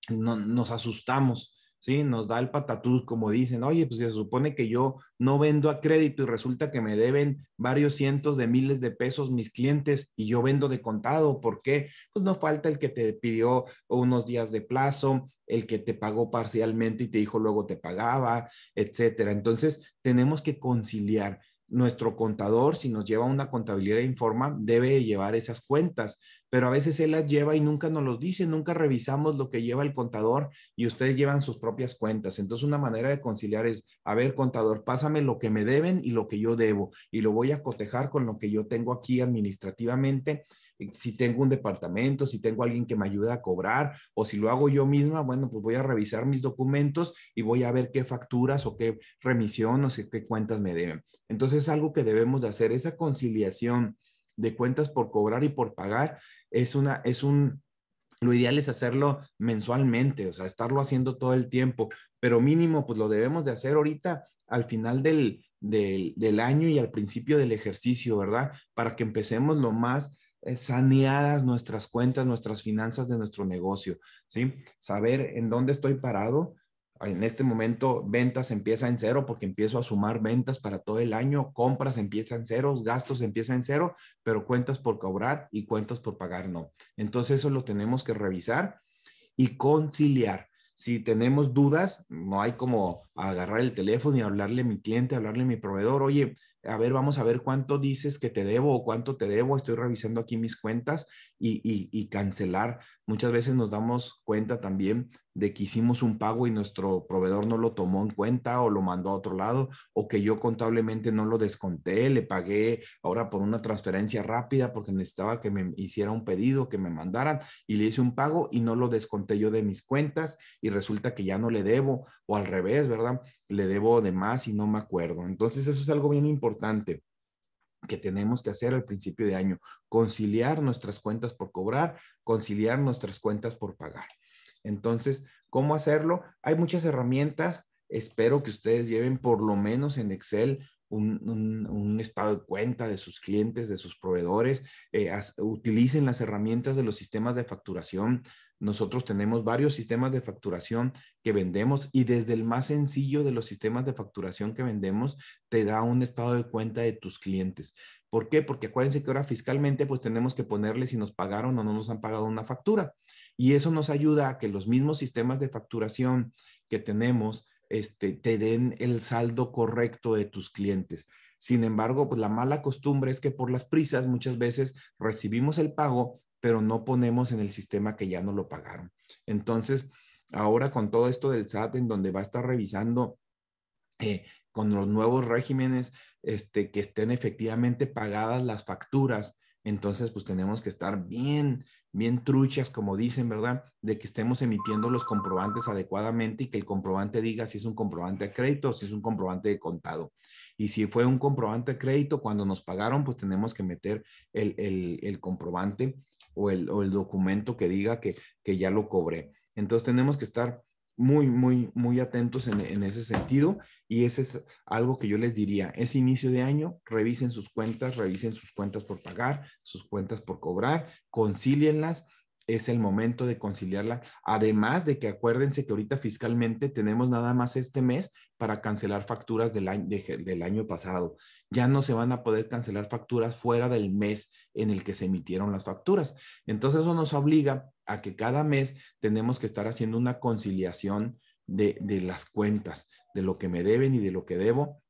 nos asustamos, ¿sí? Nos da el patatús, como dicen, oye, pues se supone que yo no vendo a crédito y resulta que me deben varios cientos de miles de pesos mis clientes y yo vendo de contado, ¿por qué? Pues no falta el que te pidió unos días de plazo, el que te pagó parcialmente y te dijo luego te pagaba, etcétera. Entonces, tenemos que conciliar nuestro contador, si nos lleva una contabilidad informa, debe llevar esas cuentas, pero a veces él las lleva y nunca nos los dice, nunca revisamos lo que lleva el contador y ustedes llevan sus propias cuentas. Entonces, una manera de conciliar es, a ver, contador, pásame lo que me deben y lo que yo debo y lo voy a cotejar con lo que yo tengo aquí administrativamente. Eh, si tengo un departamento, si tengo alguien que me ayude a cobrar o si lo hago yo misma, bueno, pues voy a revisar mis documentos y voy a ver qué facturas o qué remisión o qué cuentas me deben. Entonces, algo que debemos de hacer, esa conciliación de cuentas por cobrar y por pagar es una, es un, lo ideal es hacerlo mensualmente, o sea, estarlo haciendo todo el tiempo, pero mínimo, pues lo debemos de hacer ahorita al final del, del, año y al principio del ejercicio, ¿verdad? Para que empecemos lo más eh, saneadas nuestras cuentas, nuestras finanzas de nuestro negocio, ¿sí? Saber en dónde estoy parado, en este momento ventas empieza en cero porque empiezo a sumar ventas para todo el año, compras empiezan en cero, gastos empiezan en cero, pero cuentas por cobrar y cuentas por pagar no. Entonces eso lo tenemos que revisar y conciliar. Si tenemos dudas, no hay como agarrar el teléfono y hablarle a mi cliente, hablarle a mi proveedor, oye, a ver, vamos a ver cuánto dices que te debo o cuánto te debo, estoy revisando aquí mis cuentas y, cancelar. Muchas veces nos damos cuenta también de que hicimos un pago y nuestro proveedor no lo tomó en cuenta o lo mandó a otro lado o que yo contablemente no lo desconté, le pagué ahora por una transferencia rápida porque necesitaba que me hiciera un pedido, que me mandaran y le hice un pago y no lo desconté yo de mis cuentas y resulta que ya no le debo o al revés, ¿verdad? Le debo de más y no me acuerdo. Entonces eso es algo bien importante que tenemos que hacer al principio de año, conciliar nuestras cuentas por cobrar, conciliar nuestras cuentas por pagar. Entonces, ¿cómo hacerlo? Hay muchas herramientas, espero que ustedes lleven por lo menos en Excel un, estado de cuenta de sus clientes, de sus proveedores, eh, utilicen las herramientas de los sistemas de facturación, nosotros tenemos varios sistemas de facturación que vendemos y desde el más sencillo de los sistemas de facturación que vendemos te da un estado de cuenta de tus clientes. ¿Por qué? Porque acuérdense que ahora fiscalmente pues tenemos que ponerle si nos pagaron o no nos han pagado una factura. Y eso nos ayuda a que los mismos sistemas de facturación que tenemos este, te den el saldo correcto de tus clientes. Sin embargo, pues la mala costumbre es que por las prisas muchas veces recibimos el pago pero no ponemos en el sistema que ya no lo pagaron. Entonces, ahora con todo esto del SAT, en donde va a estar revisando eh, con los nuevos regímenes este, que estén efectivamente pagadas las facturas, entonces pues tenemos que estar bien, bien truchas, como dicen, ¿verdad? De que estemos emitiendo los comprobantes adecuadamente y que el comprobante diga si es un comprobante a crédito o si es un comprobante de contado. Y si fue un comprobante a crédito, cuando nos pagaron, pues tenemos que meter el, el comprobante o el, documento que diga que, ya lo cobré. Entonces tenemos que estar muy, muy, muy atentos en, ese sentido. Y ese es algo que yo les diría. Es inicio de año, revisen sus cuentas, revisen sus cuentas por pagar, sus cuentas por cobrar, concílienlas. Es el momento de conciliarlas. Además de que acuérdense que ahorita fiscalmente tenemos nada más este mes para cancelar facturas del año, del año pasado. Ya no se van a poder cancelar facturas fuera del mes en el que se emitieron las facturas. Entonces eso nos obliga a que cada mes tenemos que estar haciendo una conciliación de, de las cuentas, de lo que me deben y de lo que debo,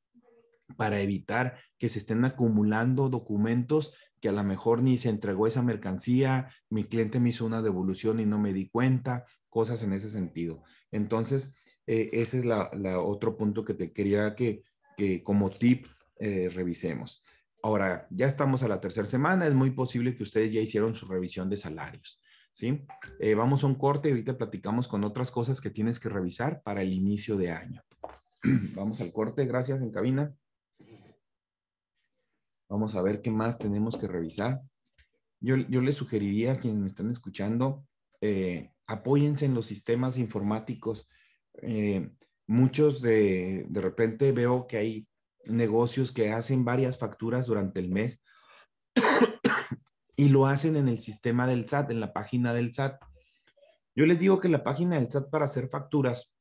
para evitar que se estén acumulando documentos que a lo mejor ni se entregó esa mercancía, mi cliente me hizo una devolución y no me di cuenta, cosas en ese sentido. Entonces, eh, ese es la, otro punto que te quería que, como tip eh, revisemos. Ahora, ya estamos a la tercera semana, es muy posible que ustedes ya hicieron su revisión de salarios, ¿sí? Eh, vamos a un corte y ahorita platicamos con otras cosas que tienes que revisar para el inicio de año. vamos al corte, gracias en cabina. Vamos a ver qué más tenemos que revisar. Yo, yo les sugeriría a quienes me están escuchando, apóyense en los sistemas informáticos eh, muchos de, de repente veo que hay negocios que hacen varias facturas durante el mes y lo hacen en el sistema del SAT, en la página del SAT. Yo les digo que la página del SAT para hacer facturas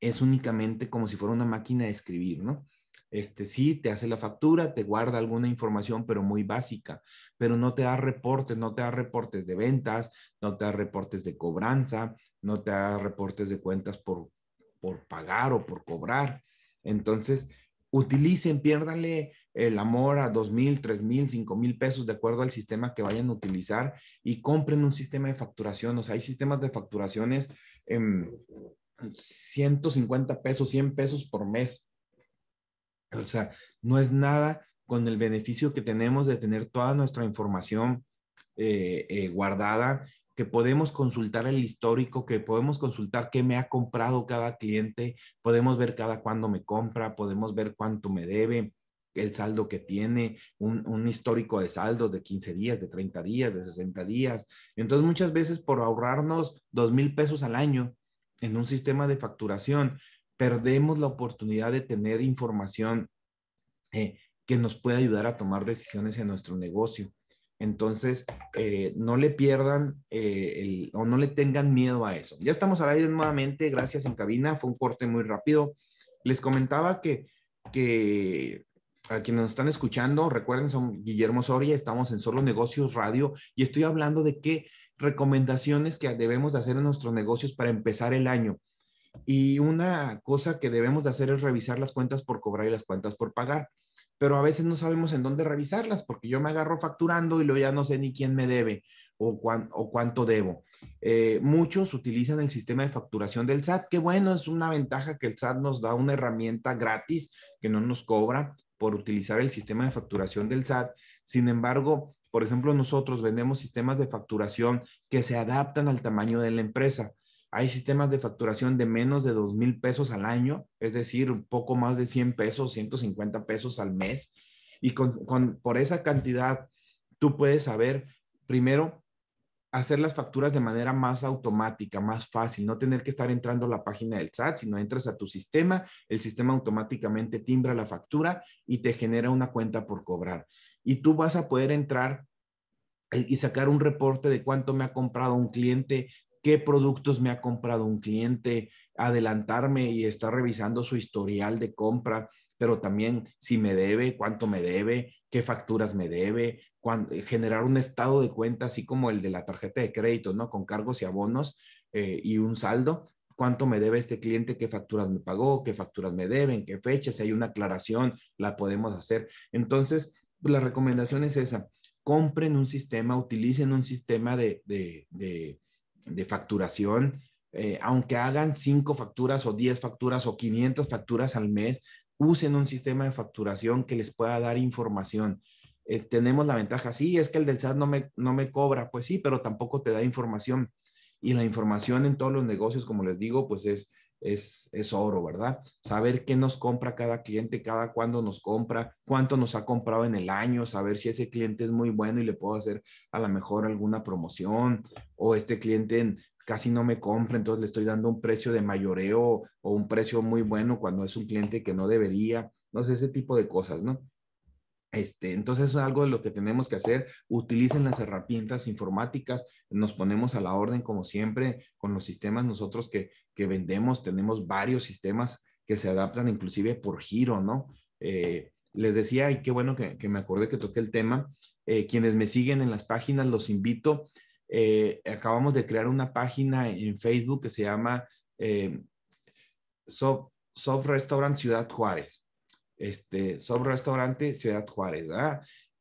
es únicamente como si fuera una máquina de escribir, ¿no? Este sí, te hace la factura, te guarda alguna información, pero muy básica, pero no te da reportes, no te da reportes de ventas, no te da reportes de cobranza, no te da reportes de cuentas por, por pagar o por cobrar. Entonces, utilicen, piérdale el amor a dos mil, tres mil, cinco mil pesos de acuerdo al sistema que vayan a utilizar y compren un sistema de facturación. O sea, hay sistemas de facturaciones en 150 pesos, 100 pesos por mes. O sea, no es nada con el beneficio que tenemos de tener toda nuestra información eh, eh, guardada que podemos consultar el histórico, que podemos consultar qué me ha comprado cada cliente, podemos ver cada cuándo me compra, podemos ver cuánto me debe, el saldo que tiene, un, histórico de saldos de 15 días, de 30 días, de 60 días. Entonces, muchas veces por ahorrarnos 2 mil pesos al año en un sistema de facturación, perdemos la oportunidad de tener información eh, que nos puede ayudar a tomar decisiones en nuestro negocio. Entonces, eh, no le pierdan eh, o no le tengan miedo a eso. Ya estamos al aire nuevamente, gracias en cabina, fue un corte muy rápido. Les comentaba que, que a quienes nos están escuchando, recuerden, son Guillermo Soria, estamos en Solo Negocios Radio y estoy hablando de qué recomendaciones que debemos de hacer en nuestros negocios para empezar el año. Y una cosa que debemos de hacer es revisar las cuentas por cobrar y las cuentas por pagar pero a veces no sabemos en dónde revisarlas porque yo me agarro facturando y luego ya no sé ni quién me debe o, o cuánto debo. Eh, muchos utilizan el sistema de facturación del SAT, que bueno, es una ventaja que el SAT nos da una herramienta gratis que no nos cobra por utilizar el sistema de facturación del SAT. Sin embargo, por ejemplo, nosotros vendemos sistemas de facturación que se adaptan al tamaño de la empresa. Hay sistemas de facturación de menos de dos mil pesos al año, es decir, un poco más de 100 pesos, 150 pesos al mes. Y con, por esa cantidad, tú puedes saber, primero, hacer las facturas de manera más automática, más fácil, no tener que estar entrando a la página del SAT, sino entras a tu sistema, el sistema automáticamente timbra la factura y te genera una cuenta por cobrar. Y tú vas a poder entrar eh, y sacar un reporte de cuánto me ha comprado un cliente, qué productos me ha comprado un cliente, adelantarme y estar revisando su historial de compra, pero también si me debe, cuánto me debe, qué facturas me debe, eh, generar un estado de cuenta así como el de la tarjeta de crédito, ¿no? Con cargos y abonos eh, y un saldo, cuánto me debe este cliente, qué facturas me pagó, qué facturas me deben, qué fecha, si hay una aclaración, la podemos hacer. Entonces, pues, la recomendación es esa, compren un sistema, utilicen un sistema de de facturación, eh, aunque hagan 5 facturas o 10 facturas o 500 facturas al mes, usen un sistema de facturación que les pueda dar información. Eh, tenemos la ventaja, sí, es que el del SAT no me, no me cobra, pues sí, pero tampoco te da información. Y la información en todos los negocios, como les digo, pues es es, es oro, ¿verdad? Saber qué nos compra cada cliente, cada cuándo nos compra, cuánto nos ha comprado en el año, saber si ese cliente es muy bueno y le puedo hacer a lo mejor alguna promoción o este cliente casi no me compra, entonces le estoy dando un precio de mayoreo o un precio muy bueno cuando es un cliente que no debería, no sé, ese tipo de cosas, ¿no? Este, entonces es algo de lo que tenemos que hacer. Utilicen las herramientas informáticas, nos ponemos a la orden como siempre con los sistemas nosotros que, vendemos, tenemos varios sistemas que se adaptan inclusive por giro, ¿no? Eh, les decía, y qué bueno que, me acordé que toqué el tema, eh, quienes me siguen en las páginas, los invito, eh, acabamos de crear una página en Facebook que se llama Soft Restaurant Ciudad Juárez este, restaurante Ciudad Juárez,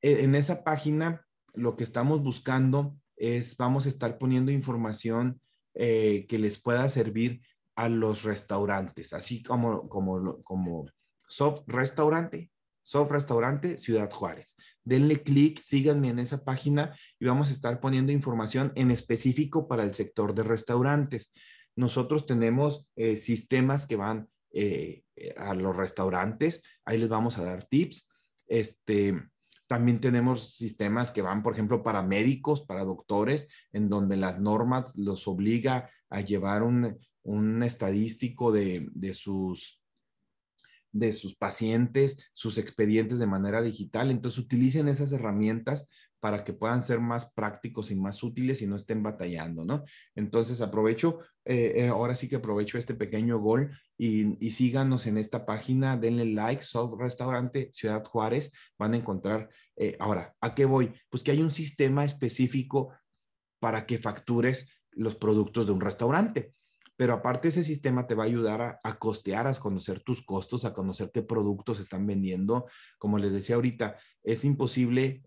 e-, En esa página lo que estamos buscando es, vamos a estar poniendo información eh, que les pueda servir a los restaurantes, así como, como, como soft restaurante, soft restaurante Ciudad Juárez. Denle clic, síganme en esa página y vamos a estar poniendo información en específico para el sector de restaurantes. Nosotros tenemos eh, sistemas que van eh, eh, a los restaurantes, ahí les vamos a dar tips. Este, también tenemos sistemas que van, por ejemplo, para médicos, para doctores, en donde las normas los obliga a llevar un, estadístico de, sus, de sus pacientes, sus expedientes de manera digital. Entonces utilicen esas herramientas para que puedan ser más prácticos y más útiles y no estén batallando, ¿no? Entonces aprovecho, eh, eh, ahora sí que aprovecho este pequeño gol y, síganos en esta página, denle like, Soft Restaurante Ciudad Juárez, van a encontrar, eh, ahora, ¿a qué voy? Pues que hay un sistema específico para que factures los productos de un restaurante pero aparte ese sistema te va a ayudar a, a, costear, a conocer tus costos, a conocer qué productos están vendiendo. Como les decía ahorita, es imposible,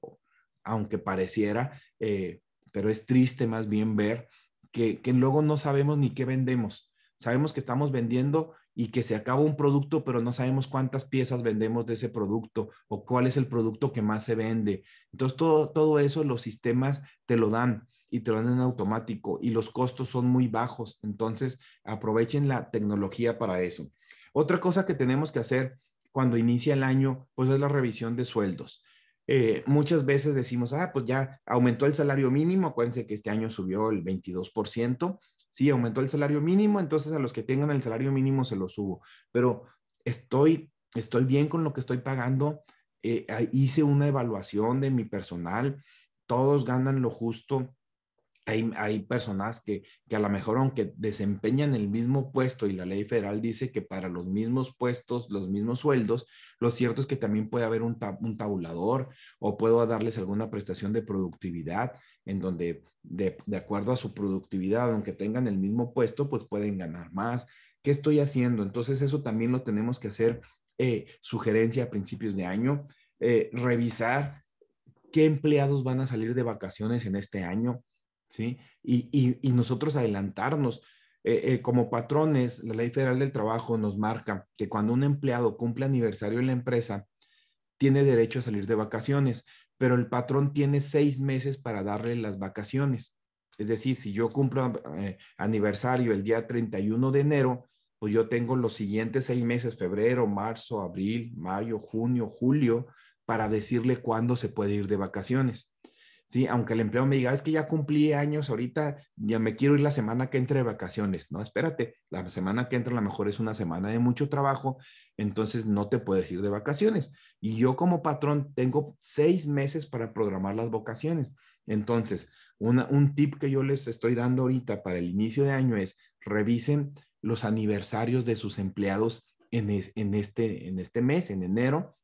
aunque pareciera, eh, pero es triste más bien ver que, luego no sabemos ni qué vendemos. Sabemos que estamos vendiendo y que se acaba un producto, pero no sabemos cuántas piezas vendemos de ese producto o cuál es el producto que más se vende. Entonces, todo, todo eso los sistemas te lo dan y te lo dan en automático y los costos son muy bajos. Entonces, aprovechen la tecnología para eso. Otra cosa que tenemos que hacer cuando inicia el año, pues es la revisión de sueldos. Eh, muchas veces decimos, ah, pues ya aumentó el salario mínimo, acuérdense que este año subió el 22%, sí, aumentó el salario mínimo, entonces a los que tengan el salario mínimo se lo subo, pero estoy, estoy bien con lo que estoy pagando, eh, hice una evaluación de mi personal, todos ganan lo justo, hay, personas que, a lo mejor aunque desempeñan el mismo puesto y la ley federal dice que para los mismos puestos, los mismos sueldos, lo cierto es que también puede haber un, un tabulador o puedo darles alguna prestación de productividad en donde de, acuerdo a su productividad, aunque tengan el mismo puesto, pues pueden ganar más. ¿Qué estoy haciendo? Entonces eso también lo tenemos que hacer eh, sugerencia a principios de año, eh, revisar qué empleados van a salir de vacaciones en este año, ¿sí? Y, nosotros adelantarnos. Eh, eh, como patrones, la Ley Federal del Trabajo nos marca que cuando un empleado cumple aniversario en la empresa, tiene derecho a salir de vacaciones, pero el patrón tiene seis meses para darle las vacaciones. Es decir, si yo cumplo eh, aniversario el día 31 de enero, pues yo tengo los siguientes seis meses, febrero, marzo, abril, mayo, junio, julio, para decirle cuándo se puede ir de vacaciones. ¿sí? Aunque el empleado me diga, es que ya cumplí años, ahorita ya me quiero ir la semana que entre de vacaciones, no, espérate, la semana que entra a lo mejor es una semana de mucho trabajo, entonces no te puedes ir de vacaciones. Y yo como patrón tengo seis meses para programar las vacaciones. Entonces, un tip que yo les estoy dando ahorita para el inicio de año es revisen los aniversarios de sus empleados en, en, este, en este mes, en enero,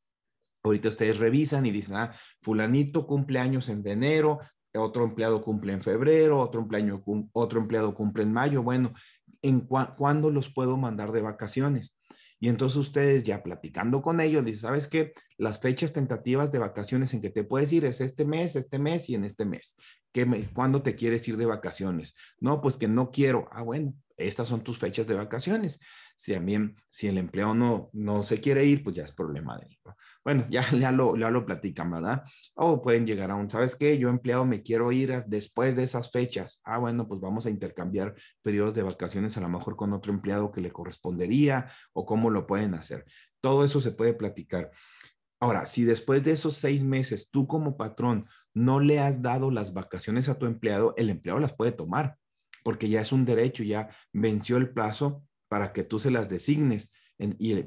Ahorita ustedes revisan y dicen, ah, fulanito cumple años en enero, otro empleado cumple en febrero, otro, empleado, otro empleado cumple en mayo. Bueno, ¿en ¿cuándo los puedo mandar de vacaciones? Y entonces ustedes ya platicando con ellos, dicen, ¿sabes qué? Las fechas tentativas de vacaciones en que te puedes ir es este mes, este mes y en este mes. ¿Cuándo te quieres ir de vacaciones? No, pues que no quiero. Ah, bueno, estas son tus fechas de vacaciones. Si también, si el empleado no, no se quiere ir, pues ya es problema de él. Bueno, ya, lo, ya lo platican, ¿verdad? O pueden llegar a un, ¿sabes qué? Yo empleado me quiero ir después de esas fechas. Ah, bueno, pues vamos a intercambiar periodos de vacaciones a lo mejor con otro empleado que le correspondería o cómo lo pueden hacer. Todo eso se puede platicar. Ahora, si después de esos seis meses tú como patrón no le has dado las vacaciones a tu empleado, el empleado las puede tomar porque ya es un derecho, ya venció el plazo para que tú se las designes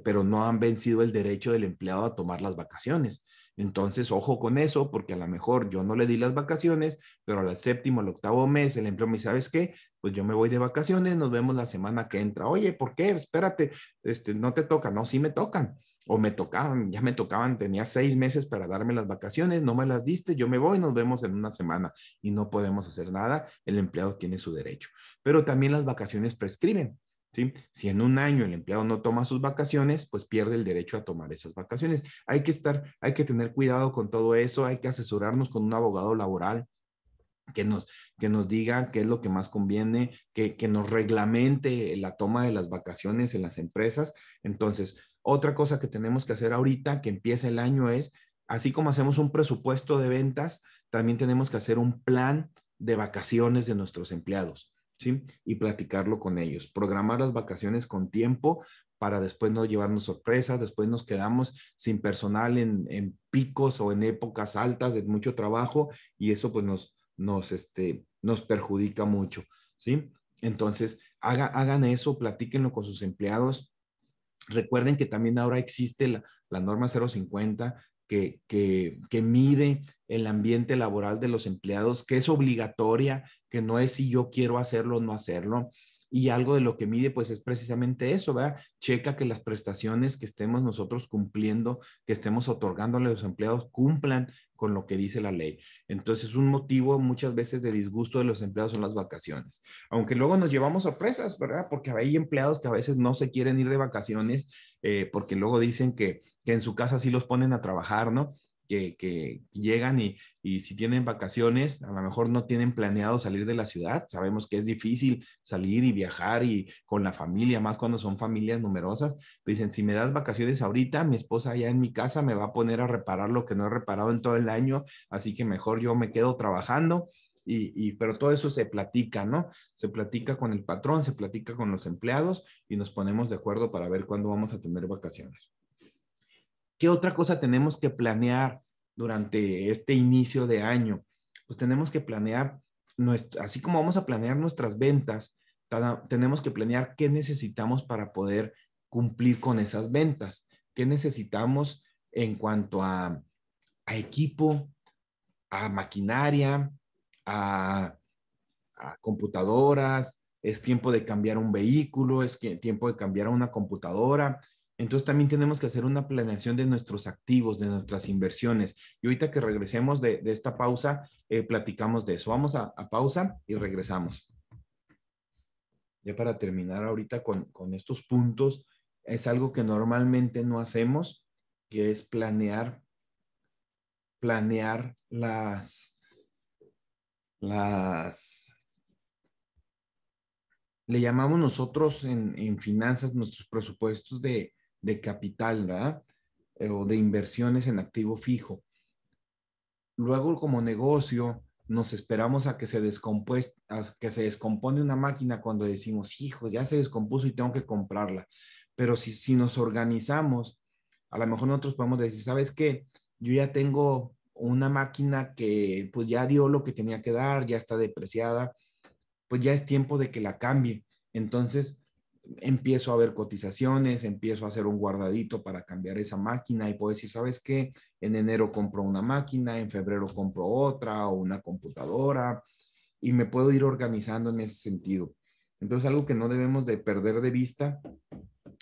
pero no han vencido el derecho del empleado a tomar las vacaciones. Entonces, ojo con eso, porque a lo mejor yo no le di las vacaciones, pero al séptimo, al octavo mes, el empleado me dice, ¿sabes qué? Pues yo me voy de vacaciones, nos vemos la semana que entra. Oye, ¿por qué? Espérate, este, no te toca. No, sí me tocan. O me tocaban, ya me tocaban, tenía seis meses para darme las vacaciones, no me las diste, yo me voy, nos vemos en una semana y no podemos hacer nada. El empleado tiene su derecho. Pero también las vacaciones prescriben. Si en un año el empleado no toma sus vacaciones, pues pierde el derecho a tomar esas vacaciones. Hay que estar, hay que tener cuidado con todo eso, hay que asesorarnos con un abogado laboral que nos, que nos diga qué es lo que más conviene, que, que nos reglamente la toma de las vacaciones en las empresas. Entonces, otra cosa que tenemos que hacer ahorita que empieza el año es, así como hacemos un presupuesto de ventas, también tenemos que hacer un plan de vacaciones de nuestros empleados. ¿sí? Y platicarlo con ellos, programar las vacaciones con tiempo para después no llevarnos sorpresas, después nos quedamos sin personal en, picos o en épocas altas de mucho trabajo y eso pues nos, nos, este, nos perjudica mucho, ¿sí? Entonces, hagan eso, platíquenlo con sus empleados. Recuerden que también ahora existe la, la norma 050 que, mide el ambiente laboral de los empleados, que es obligatoria, que no es si yo quiero hacerlo o no hacerlo, y algo de lo que mide pues es precisamente eso, ¿verdad? Checa que las prestaciones que estemos nosotros cumpliendo, que estemos otorgándole a los empleados, cumplan con lo que dice la ley. Entonces, un motivo muchas veces de disgusto de los empleados son las vacaciones, aunque luego nos llevamos sorpresas, ¿verdad? Porque hay empleados que a veces no se quieren ir de vacaciones eh, porque luego dicen que en su casa sí los ponen a trabajar, ¿no? que, llegan y, si tienen vacaciones, a lo mejor no tienen planeado salir de la ciudad. Sabemos que es difícil salir y viajar y con la familia, más cuando son familias numerosas. Dicen, si me das vacaciones ahorita, mi esposa ya en mi casa me va a poner a reparar lo que no he reparado en todo el año, así que mejor yo me quedo trabajando. y, pero todo eso se platica, ¿no? Se platica con el patrón, se platica con los empleados y nos ponemos de acuerdo para ver cuándo vamos a tener vacaciones. ¿Qué otra cosa tenemos que planear durante este inicio de año? Pues tenemos que planear, así como vamos a planear nuestras ventas, tenemos que planear qué necesitamos para poder cumplir con esas ventas, qué necesitamos en cuanto a, equipo, a maquinaria, a, a, computadoras, es tiempo de cambiar un vehículo, es tiempo de cambiar una computadora, entonces también tenemos que hacer una planeación de nuestros activos, de nuestras inversiones. Y ahorita que regresemos de, esta pausa, eh, platicamos de eso. Vamos a, pausa y regresamos. Ya para terminar ahorita con, estos puntos, es algo que normalmente no hacemos, que es planear, planear las, las, le llamamos nosotros en finanzas nuestros presupuestos de, de capital, ¿verdad? Eh, o de inversiones en activo fijo. Luego, como negocio, nos esperamos a que se, a que se descompone una máquina cuando decimos, hijos, ya se descompuso y tengo que comprarla. Pero si, si nos organizamos, a lo mejor nosotros podemos decir, ¿sabes qué? Yo ya tengo una máquina que pues ya dio lo que tenía que dar, ya está depreciada, pues ya es tiempo de que la cambie. Entonces, empiezo a ver cotizaciones, empiezo a hacer un guardadito para cambiar esa máquina y puedo decir, ¿sabes qué? En enero compro una máquina, en febrero compro otra o una computadora y me puedo ir organizando en ese sentido. Entonces, algo que no debemos de perder de vista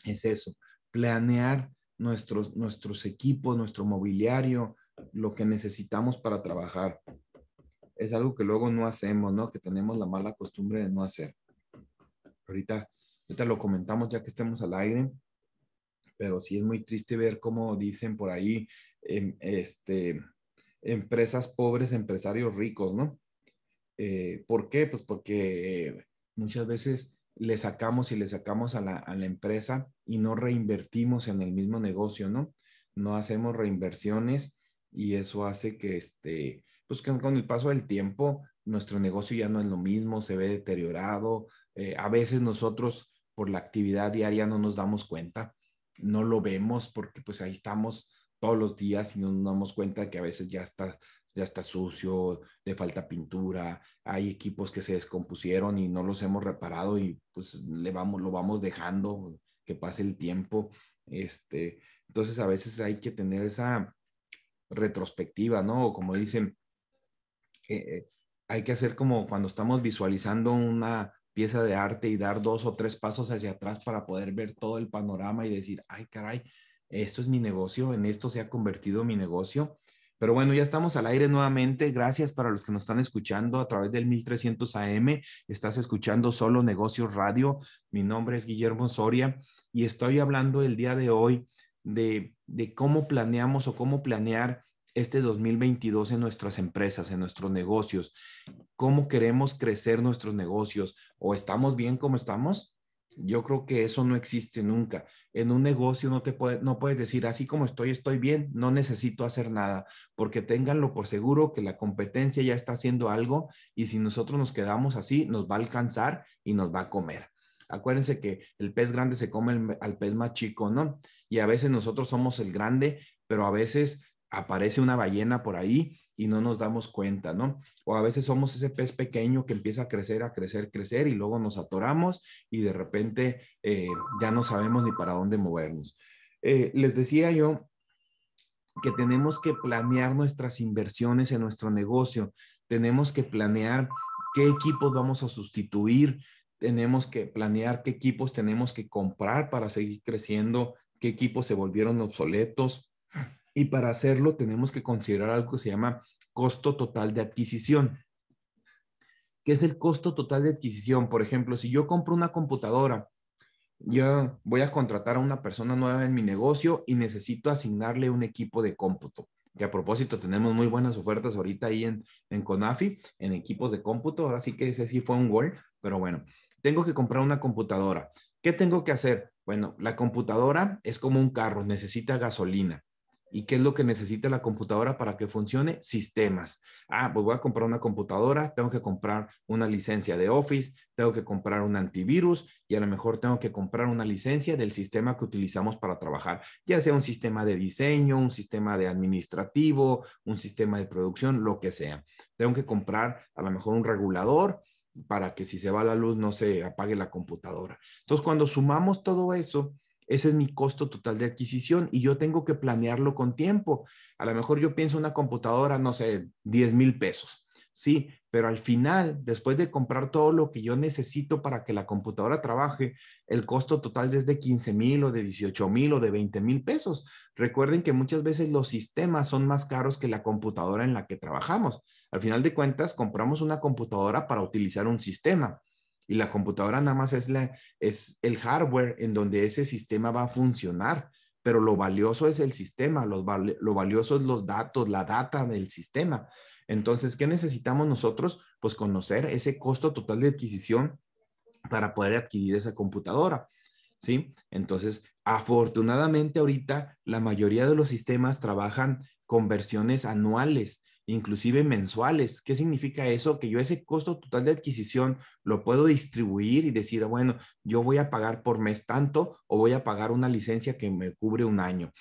es eso, planear nuestros, nuestros equipos, nuestro mobiliario, lo que necesitamos para trabajar. Es algo que luego no hacemos, ¿no? Que tenemos la mala costumbre de no hacer. Ahorita ahorita lo comentamos ya que estemos al aire, pero sí es muy triste ver cómo dicen por ahí, em, este, empresas pobres, empresarios ricos, ¿no? Eh, ¿Por qué? Pues porque eh, muchas veces le sacamos y le sacamos a la, a la, empresa y no reinvertimos en el mismo negocio, ¿no? No hacemos reinversiones y eso hace que, este, pues que con el paso del tiempo nuestro negocio ya no es lo mismo, se ve deteriorado. Eh, a veces nosotros por la actividad diaria no nos damos cuenta, no lo vemos porque pues ahí estamos todos los días y no nos damos cuenta que a veces ya está, ya está sucio, le falta pintura, hay equipos que se descompusieron y no los hemos reparado y pues le vamos, lo vamos dejando que pase el tiempo. Este, entonces a veces hay que tener esa retrospectiva, ¿no? O como dicen, eh, eh, hay que hacer como cuando estamos visualizando una, pieza de arte y dar dos o tres pasos hacia atrás para poder ver todo el panorama y decir, ay caray, esto es mi negocio, en esto se ha convertido mi negocio. Pero bueno, ya estamos al aire nuevamente. Gracias para los que nos están escuchando a través del 1300 AM. Estás escuchando Solo Negocios Radio. Mi nombre es Guillermo Soria y estoy hablando el día de hoy de, de cómo planeamos o cómo planear este 2022 en nuestras empresas, en nuestros negocios? ¿Cómo queremos crecer nuestros negocios? ¿O estamos bien como estamos? Yo creo que eso no existe nunca. En un negocio no te no puedes decir así como estoy, estoy bien, no necesito hacer nada, porque ténganlo por seguro que la competencia ya está haciendo algo y si nosotros nos quedamos así, nos va a alcanzar y nos va a comer. Acuérdense que el pez grande se come al pez más chico, ¿no? Y a veces nosotros somos el grande, pero a veces aparece una ballena por ahí y no nos damos cuenta, ¿no? O a veces somos ese pez pequeño que empieza a crecer, a crecer, crecer y luego nos atoramos y de repente eh, ya no sabemos ni para dónde movernos. Eh, les decía yo que tenemos que planear nuestras inversiones en nuestro negocio, tenemos que planear qué equipos vamos a sustituir, tenemos que planear qué equipos tenemos que comprar para seguir creciendo, qué equipos se volvieron obsoletos, y para hacerlo tenemos que considerar algo que se llama costo total de adquisición. ¿Qué es el costo total de adquisición? Por ejemplo, si yo compro una computadora, yo voy a contratar a una persona nueva en mi negocio y necesito asignarle un equipo de cómputo. Que a propósito, tenemos muy buenas ofertas ahorita ahí en, en Conafi, en equipos de cómputo. Ahora sí que ese sí fue un gol, pero bueno, tengo que comprar una computadora. ¿Qué tengo que hacer? Bueno, la computadora es como un carro, necesita gasolina. ¿Y qué es lo que necesita la computadora para que funcione? Sistemas. Ah, pues voy a comprar una computadora, tengo que comprar una licencia de Office, tengo que comprar un antivirus y a lo mejor tengo que comprar una licencia del sistema que utilizamos para trabajar, ya sea un sistema de diseño, un sistema de administrativo, un sistema de producción, lo que sea. Tengo que comprar a lo mejor un regulador para que si se va la luz no se apague la computadora. Entonces, cuando sumamos todo eso, ese es mi costo total de adquisición y yo tengo que planearlo con tiempo. A lo mejor yo pienso una computadora, no sé, 10 mil pesos. Sí, pero al final, después de comprar todo lo que yo necesito para que la computadora trabaje, el costo total es de 15 mil o de 18 mil o de 20 mil pesos. Recuerden que muchas veces los sistemas son más caros que la computadora en la que trabajamos. Al final de cuentas, compramos una computadora para utilizar un sistema y la computadora nada más es, la, es el hardware en donde ese sistema va a funcionar, pero lo valioso es el sistema, lo valioso es los datos, la data del sistema. Entonces, ¿qué necesitamos nosotros? Pues conocer ese costo total de adquisición para poder adquirir esa computadora. ¿Sí? Entonces, afortunadamente ahorita la mayoría de los sistemas trabajan con versiones anuales inclusive mensuales. ¿Qué significa eso? Que yo ese costo total de adquisición lo puedo distribuir y decir, ah, bueno, yo voy a pagar por mes tanto o voy a pagar una licencia que me cubre un año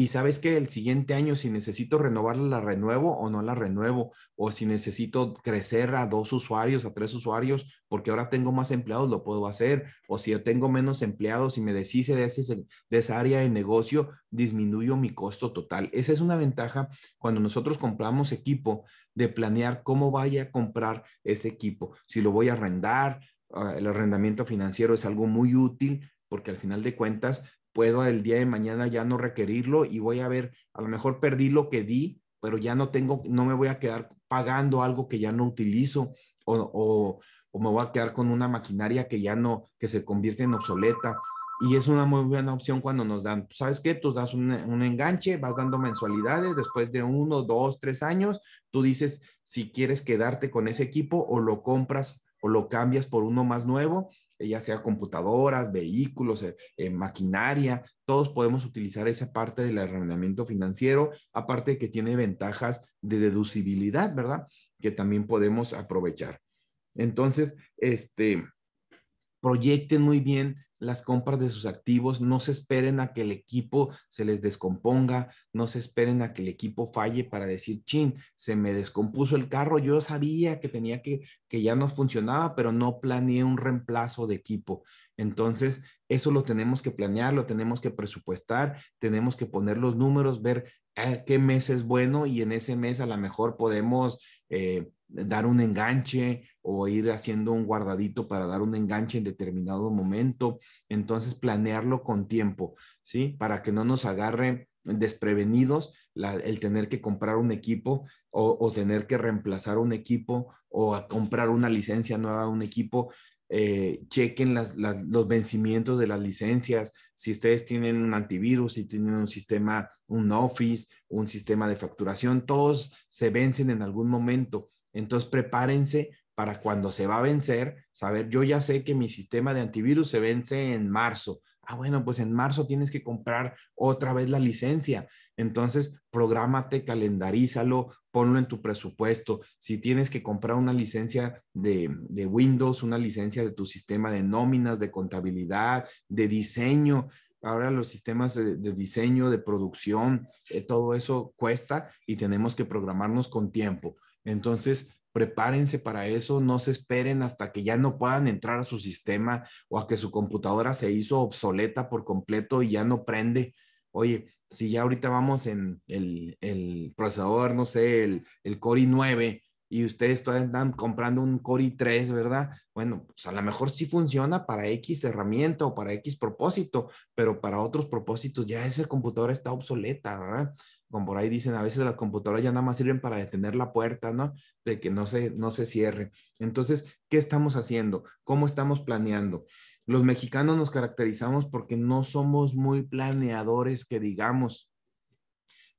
y sabes que el siguiente año, si necesito renovarla, la renuevo o no la renuevo, o si necesito crecer a dos usuarios, a tres usuarios, porque ahora tengo más empleados, lo puedo hacer, o si yo tengo menos empleados y me deshice de, ese, de esa área de negocio, disminuyo mi costo total. Esa es una ventaja cuando nosotros compramos equipo, de planear cómo vaya a comprar ese equipo, si lo voy a arrendar. Ah, el arrendamiento financiero es algo muy útil porque al final de cuentas puedo el día de mañana ya no requerirlo y voy a ver, a lo mejor perdí lo que di, pero ya no tengo, no me voy a quedar pagando algo que ya no utilizo o, o, me voy a quedar con una maquinaria que ya no, que se convierte en obsoleta. Y es una muy buena opción cuando nos dan, ¿sabes qué? Tú das un, un enganche, vas dando mensualidades, después de uno, dos, tres años, tú dices si quieres quedarte con ese equipo o lo compras o lo cambias por uno más nuevo eh, ya sea computadoras, vehículos, eh, eh, maquinaria, todos podemos utilizar esa parte del arrendamiento financiero, aparte que tiene ventajas de deducibilidad, ¿verdad? Que también podemos aprovechar. Entonces, este, proyecten muy bien las compras de sus activos, no se esperen a que el equipo se les descomponga, no se esperen a que el equipo falle para decir, chin, se me descompuso el carro, yo sabía que tenía que, que ya no funcionaba, pero no planeé un reemplazo de equipo. Entonces, eso lo tenemos que planear, lo tenemos que presupuestar, tenemos que poner los números, ver ah, qué mes es bueno y en ese mes a lo mejor podemos... Eh, dar un enganche o ir haciendo un guardadito para dar un enganche en determinado momento. Entonces, planearlo con tiempo, ¿sí? Para que no nos agarre desprevenidos el tener que comprar un equipo o, tener que reemplazar un equipo o comprar una licencia nueva a un equipo. Eh, chequen los vencimientos de las licencias, si ustedes tienen un antivirus, si tienen un sistema, un Office, un sistema de facturación, todos se vencen en algún momento entonces prepárense para cuando se va a vencer, saber, yo ya sé que mi sistema de antivirus se vence en marzo. Ah, bueno, pues en marzo tienes que comprar otra vez la licencia. Entonces, prográmate, calendarízalo, ponlo en tu presupuesto. Si tienes que comprar una licencia de, Windows, una licencia de tu sistema de nóminas, de contabilidad, de diseño, ahora los sistemas de, diseño, de producción, eh, todo eso cuesta y tenemos que programarnos con tiempo. Entonces, prepárense para eso, no se esperen hasta que ya no puedan entrar a su sistema o a que su computadora se hizo obsoleta por completo y ya no prende. Oye, si ya ahorita vamos en el, procesador, no sé, el, el Core i9 y ustedes todavía están comprando un Core i3, ¿verdad? Bueno, pues a lo mejor sí funciona para X herramienta o para X propósito, pero para otros propósitos ya esa computadora está obsoleta, ¿verdad? como por ahí dicen, a veces las computadoras ya nada más sirven para detener la puerta, ¿no? De que no se, no se cierre. Entonces, ¿qué estamos haciendo? ¿Cómo estamos planeando? Los mexicanos nos caracterizamos porque no somos muy planeadores, que digamos,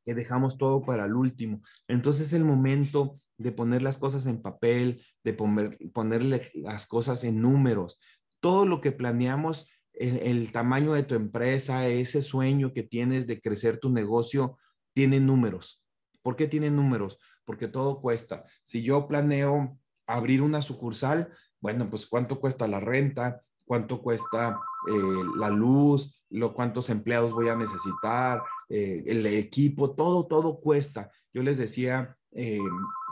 que dejamos todo para el último. Entonces, es el momento de poner las cosas en papel, de poner, ponerle las cosas en números, todo lo que planeamos, el tamaño de tu empresa, ese sueño que tienes de crecer tu negocio, tiene números. ¿Por qué tiene números? Porque todo cuesta. Si yo planeo abrir una sucursal, bueno, pues cuánto cuesta la renta, cuánto cuesta eh, la luz, lo, cuántos empleados voy a necesitar, eh, el equipo, todo, todo cuesta. Yo les decía eh,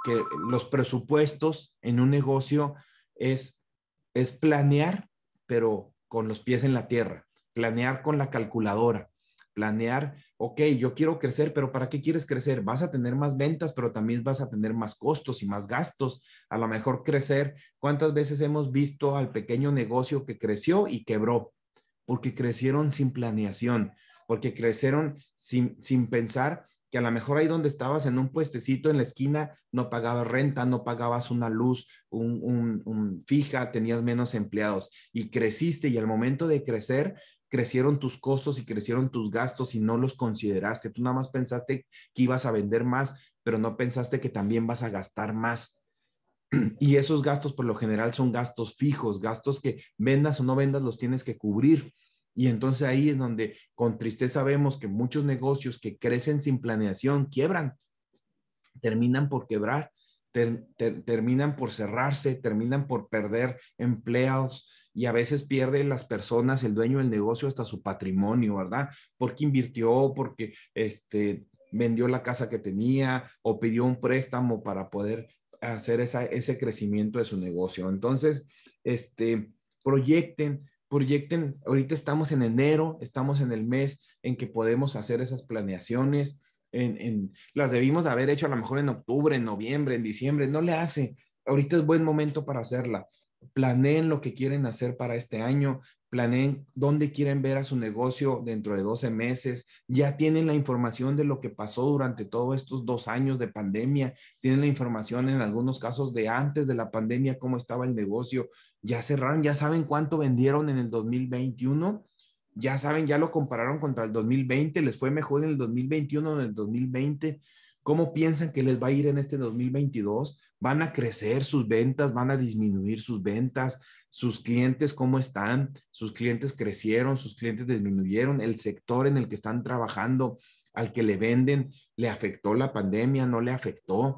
que los presupuestos en un negocio es, es planear, pero con los pies en la tierra, planear con la calculadora, planear ok, yo quiero crecer, pero ¿para qué quieres crecer? Vas a tener más ventas, pero también vas a tener más costos y más gastos. A lo mejor crecer, ¿cuántas veces hemos visto al pequeño negocio que creció y quebró? Porque crecieron sin planeación, porque crecieron sin, pensar que a lo mejor ahí donde estabas en un puestecito en la esquina no pagabas renta, no pagabas una luz, un, un, fija, tenías menos empleados y creciste y al momento de crecer crecieron tus costos y crecieron tus gastos y no los consideraste. Tú nada más pensaste que ibas a vender más, pero no pensaste que también vas a gastar más. Y esos gastos por lo general son gastos fijos, gastos que vendas o no vendas los tienes que cubrir. Y entonces ahí es donde con tristeza vemos que muchos negocios que crecen sin planeación quiebran, terminan por quebrar, terminan por cerrarse, terminan por perder empleados, y a veces pierde las personas, el dueño del negocio, hasta su patrimonio, ¿verdad? Porque invirtió, porque este, vendió la casa que tenía o pidió un préstamo para poder hacer ese crecimiento de su negocio. Entonces, este, proyecten, proyecten, ahorita estamos en enero, estamos en el mes en que podemos hacer esas planeaciones. las debimos haber hecho a lo mejor en octubre, en noviembre, en diciembre, no le hace. Ahorita es buen momento para hacerla planeen lo que quieren hacer para este año, planeen dónde quieren ver a su negocio dentro de 12 meses, ya tienen la información de lo que pasó durante todos estos dos años de pandemia, tienen la información en algunos casos de antes de la pandemia, cómo estaba el negocio, ya cerraron, ya saben cuánto vendieron en el 2021, ya saben, ya lo compararon contra el 2020, les fue mejor en el 2021 o en el 2020, cómo piensan que les va a ir en este 2022, van a crecer sus ventas, van a disminuir sus ventas, sus clientes cómo están, sus clientes crecieron, sus clientes disminuyeron, el sector en el que están trabajando, al que le venden, le afectó la pandemia, no le afectó,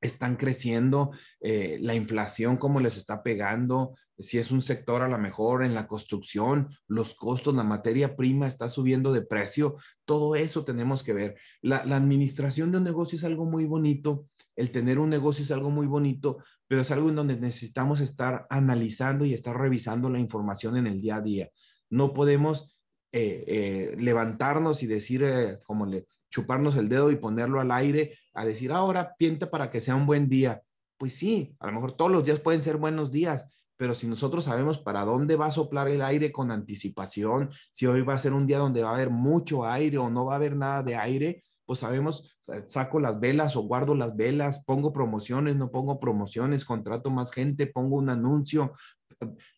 están creciendo, eh, la inflación cómo les está pegando, si es un sector a la mejor en la construcción, los costos, la materia prima está subiendo de precio, todo eso tenemos que ver. La, la administración de un negocio es algo muy bonito el tener un negocio es algo muy bonito, pero es algo en donde necesitamos estar analizando y estar revisando la información en el día a día. No podemos eh, eh, levantarnos y decir, eh, como le, chuparnos el dedo y ponerlo al aire, a decir, ahora pinta para que sea un buen día. Pues sí, a lo mejor todos los días pueden ser buenos días, pero si nosotros sabemos para dónde va a soplar el aire con anticipación, si hoy va a ser un día donde va a haber mucho aire o no va a haber nada de aire, pues sabemos, saco las velas o guardo las velas, pongo promociones, no pongo promociones, contrato más gente, pongo un anuncio,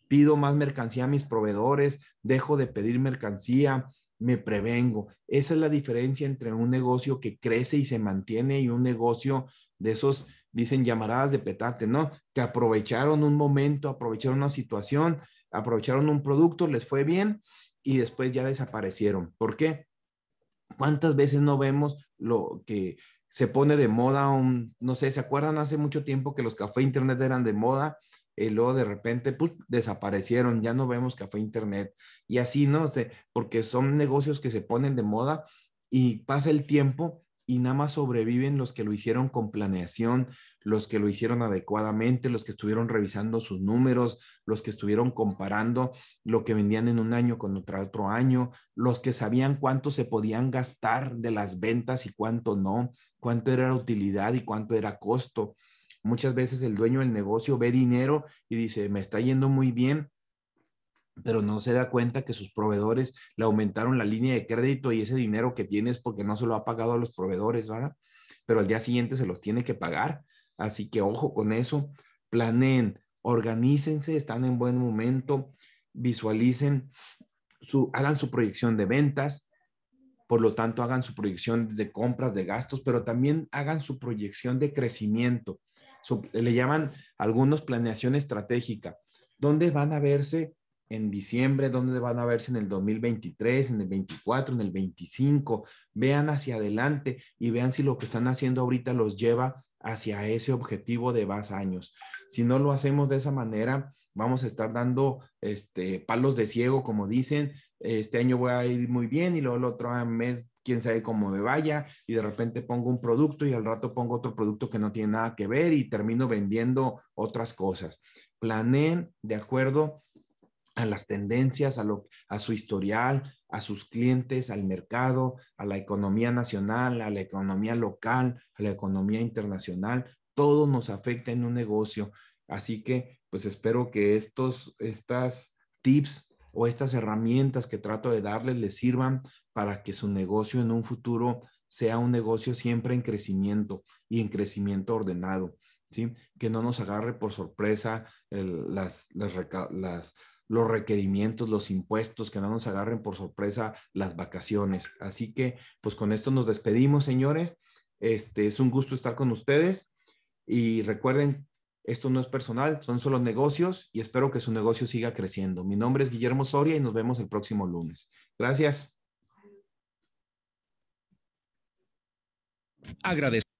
pido más mercancía a mis proveedores, dejo de pedir mercancía, me prevengo. Esa es la diferencia entre un negocio que crece y se mantiene y un negocio de esos, dicen llamaradas de petate, ¿no? Que aprovecharon un momento, aprovecharon una situación, aprovecharon un producto, les fue bien y después ya desaparecieron. ¿Por qué? ¿Cuántas veces no vemos lo que se pone de moda no sé, ¿se acuerdan hace mucho tiempo que los cafés internet eran de moda? y luego de repente pues, desaparecieron, ya no vemos café internet. Y así, ¿no? sé, porque son negocios que se ponen de moda y pasa el tiempo y nada más sobreviven los que lo hicieron con planeación, los que lo hicieron adecuadamente, los que estuvieron revisando sus números, los que estuvieron comparando lo que vendían en un año con otro, año, los que sabían cuánto se podían gastar de las ventas y cuánto no, cuánto era utilidad y cuánto era costo. Muchas veces el dueño del negocio ve dinero y dice, me está yendo muy bien, pero no se da cuenta que sus proveedores le aumentaron la línea de crédito y ese dinero que tiene es porque no se lo ha pagado a los proveedores, ¿verdad? Pero al día siguiente se los tiene que pagar Así que ojo con eso, planeen, organícense, están en buen momento, visualicen, su, hagan su proyección de ventas, por lo tanto hagan su proyección de compras, de gastos, pero también hagan su proyección de crecimiento. le llaman algunos planeación estratégica. ¿Dónde van a verse en diciembre? ¿Dónde van a verse en el 2023, en el 24, en el 25? Vean hacia adelante y vean si lo que están haciendo ahorita los lleva hacia ese objetivo de más años. Si no lo hacemos de esa manera, vamos a estar dando este, palos de ciego, como dicen, este año voy a ir muy bien y luego el otro mes, quién sabe cómo me vaya, y de repente pongo un producto y al rato pongo otro producto que no tiene nada que ver y termino vendiendo otras cosas. Planeen de acuerdo a las tendencias, a, lo, a su historial, a sus clientes, al mercado, a la economía nacional, a la economía local, a la economía internacional. Todo nos afecta en un negocio. Así que, pues espero que estos, estas tips o estas herramientas que trato de darles les sirvan para que su negocio en un futuro sea un negocio siempre en crecimiento y en crecimiento ordenado, ¿sí? Que no nos agarre por sorpresa las, las, las los requerimientos, los impuestos, que no nos agarren por sorpresa las vacaciones. Así que, pues con esto nos despedimos, señores. Este, es un gusto estar con ustedes y recuerden, esto no es personal, son solo negocios y espero que su negocio siga creciendo. Mi nombre es Guillermo Soria y nos vemos el próximo lunes. Gracias. Agradecemos